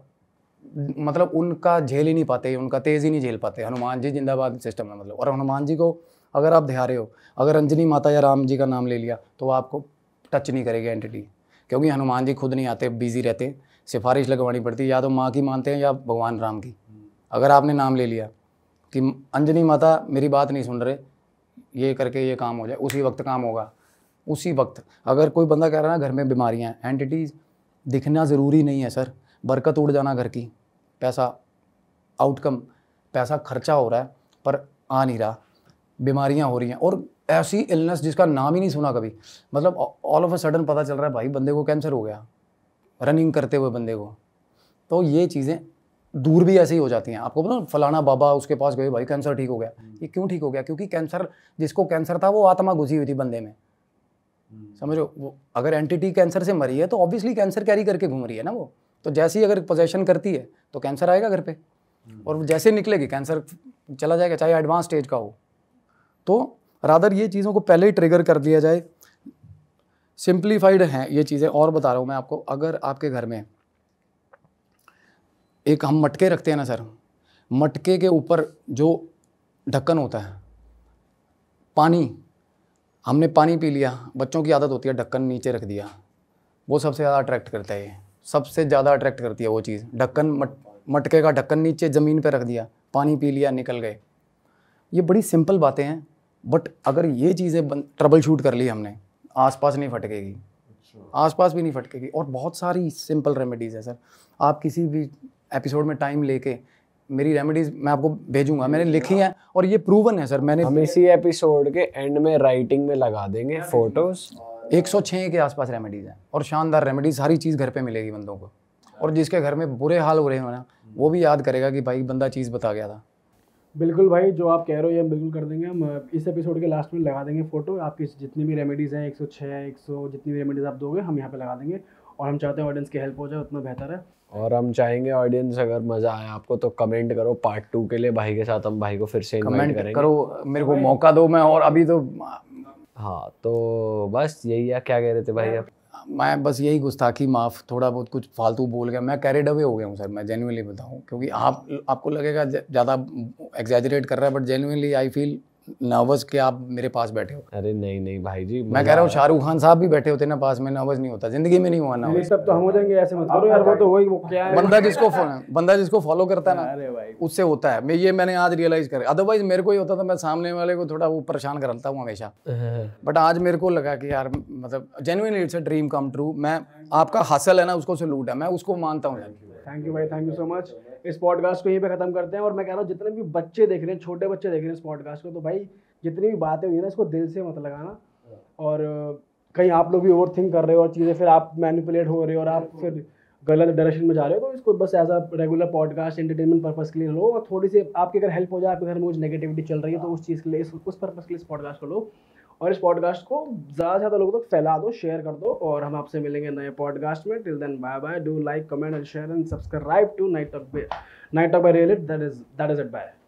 मतलब उनका झेल ही नहीं पाते उनका तेज़ ही नहीं झेल पाते हनुमान जी जिंदाबाद सिस्टम है मतलब और हनुमान जी को अगर आप ध्यारे हो अगर अंजनी माता या राम जी का नाम ले लिया तो आपको टच नहीं करेगी एंटिटी क्योंकि हनुमान जी खुद नहीं आते बिजी रहते सिफारिश लगवानी पड़ती या तो माँ की मानते हैं या भगवान राम की अगर आपने नाम ले लिया कि अंजनी माता मेरी बात नहीं सुन रहे ये करके ये काम हो जाए उसी वक्त काम होगा उसी वक्त अगर कोई बंदा कह रहा है ना घर में बीमारियाँ हैं एंटिटीज़ दिखना ज़रूरी नहीं है सर बरकत उड़ जाना घर की पैसा आउटकम पैसा खर्चा हो रहा है पर आ नहीं रहा बीमारियाँ हो रही हैं और ऐसी इलनेस जिसका नाम ही नहीं सुना कभी मतलब ऑल ऑफ अ सडन पता चल रहा है भाई बंदे को कैंसर हो गया रनिंग करते हुए बंदे को तो ये चीज़ें दूर भी ऐसे ही हो जाती हैं आपको पता फलाना बाबा उसके पास गए भाई कैंसर ठीक हो गया हम्म। ये क्यों ठीक हो गया क्योंकि कैंसर जिसको कैंसर था वो आत्मा घुसी हुई थी बंदे में हम्म। समझो वो अगर एंटिटी कैंसर से मरी है तो ऑब्वियसली कैंसर कैरी करके घूम रही है ना वो तो जैसे ही अगर पोजेशन करती है तो कैंसर आएगा घर पे हम्म। और जैसे निकलेगी कैंसर चला जाएगा चाहे एडवांस स्टेज का हो तो रादर ये चीज़ों को पहले ही ट्रिगर कर दिया जाए सिंप्लीफाइड हैं ये चीज़ें और बता रहा हूँ मैं आपको अगर आपके घर में एक हम मटके रखते हैं ना सर मटके के ऊपर जो ढक्कन होता है पानी हमने पानी पी लिया बच्चों की आदत होती है ढक्कन नीचे रख दिया वो सबसे ज़्यादा अट्रैक्ट करता है ये सबसे ज़्यादा अट्रैक्ट करती है वो चीज़ ढक्कन मट मटके का ढक्कन नीचे ज़मीन पर रख दिया पानी पी लिया निकल गए ये बड़ी सिंपल बातें हैं बट अगर ये चीज़ें ट्रबल शूट कर ली हमने आसपास नहीं फटकेगी अच्छा। आसपास भी नहीं फटकेगी और बहुत सारी सिंपल रेमेडीज़ है सर आप किसी भी एपिसोड में टाइम लेके मेरी रेमेडीज मैं आपको भेजूंगा मैंने लिखी हैं और ये प्रूवन है सर मैंने हम इसी एपिसोड के एंड में राइटिंग में लगा देंगे फोटोज 106 के आसपास रेमेडीज हैं और शानदार रेमेडीज सारी चीज़ घर पे मिलेगी बंदों को और जिसके घर में बुरे हाल हो रहे हो ना वो भी याद करेगा कि भाई बंदा चीज़ बता गया था बिल्कुल भाई जो आप कह रहे हो ये हम बिल्कुल कर देंगे हम इस एपिसोड के लास्ट में लगा देंगे फोटो आपकी जितनी भी रेमेडीज़ हैं एक सौ जितनी भी रेमेडीज़ आप दोगे हम यहाँ पे लगा देंगे और हम चाहते हैं ऑडियंस की हेल्प हो जाए उतना बेहतर है और हम चाहेंगे ऑडियंस अगर मजा आया आपको तो कमेंट करो पार्ट टू के लिए भाई के साथ हम भाई को फिर से कमेंट करेंगे करो मेरे को मौका दो मैं और अभी तो हाँ तो बस यही है क्या कह रहे थे भाई आप मैं बस यही गुस्ताखी माफ़ थोड़ा बहुत कुछ फालतू बोल गया मैं कैरेड अवे हो गया हूँ सर मैं जेनुअनली बताऊँ क्योंकि आप आपको लगेगा ज़्यादा एग्जेजरेट कर रहा है but genuinely I feel nervous के आप मेरे पास बैठे हो अरे नहीं नहीं भाई जी मैं कह रहा हूँ शाहरुख खान साहब भी बैठे होते ना पास में नर्वस नहीं होता जिंदगी में नहीं हुआ ना सब तो हम हो जाएंगे ऐसे मत करो यार वो तो वही वो क्या है बंदा जिसको बंदा जिसको फॉलो करता है ना अरे भाई उससे होता है मैं ये मैंने आज रियलाइज कर अदरवाइज मेरे को ही होता था मैं सामने वाले को थोड़ा वो परेशान करता हूँ हमेशा बट हाँ, हाँ, हाँ। आज मेरे को लगा कि यार मतलब genuinely it's a dream come true मैं आपका हासिल है ना उसको से लूट है मैं उसको मानता हूँ थैंक यू भाई थैंक यू सो मच इस पॉडकास्ट को यहीं पे खत्म करते हैं और मैं कह रहा हूँ जितने भी बच्चे देख रहे हैं छोटे बच्चे देख रहे हैं इस पॉडकास्ट को तो भाई जितनी भी बातें हुई है ना इसको दिल से मत लगाना हाँ। और कहीं आप लोग भी ओवर थिंक कर रहे हो और चीज़ें फिर आप मैनिपुलेट हो रहे हो और आप हाँ। फिर गलत डायरेक्शन में जा रहे हो तो इसको बस as a regular podcast entertainment purpose के लिए लो और थोड़ी सी आपके अगर हेल्प हो जाए आपके घर में कुछ नेगेटिविटी चल रही है तो हाँ। उस चीज़ के लिए उस पर्पज़ के लिए इस पॉडकास्ट को लो और इस पॉडकास्ट को ज़्यादा से ज़्यादा लोगों तक फैला दो शेयर कर दो और हम आपसे मिलेंगे नए पॉडकास्ट में till then bye bye do like comment and share and subscribe tonight up night off bye real it that is that is it bye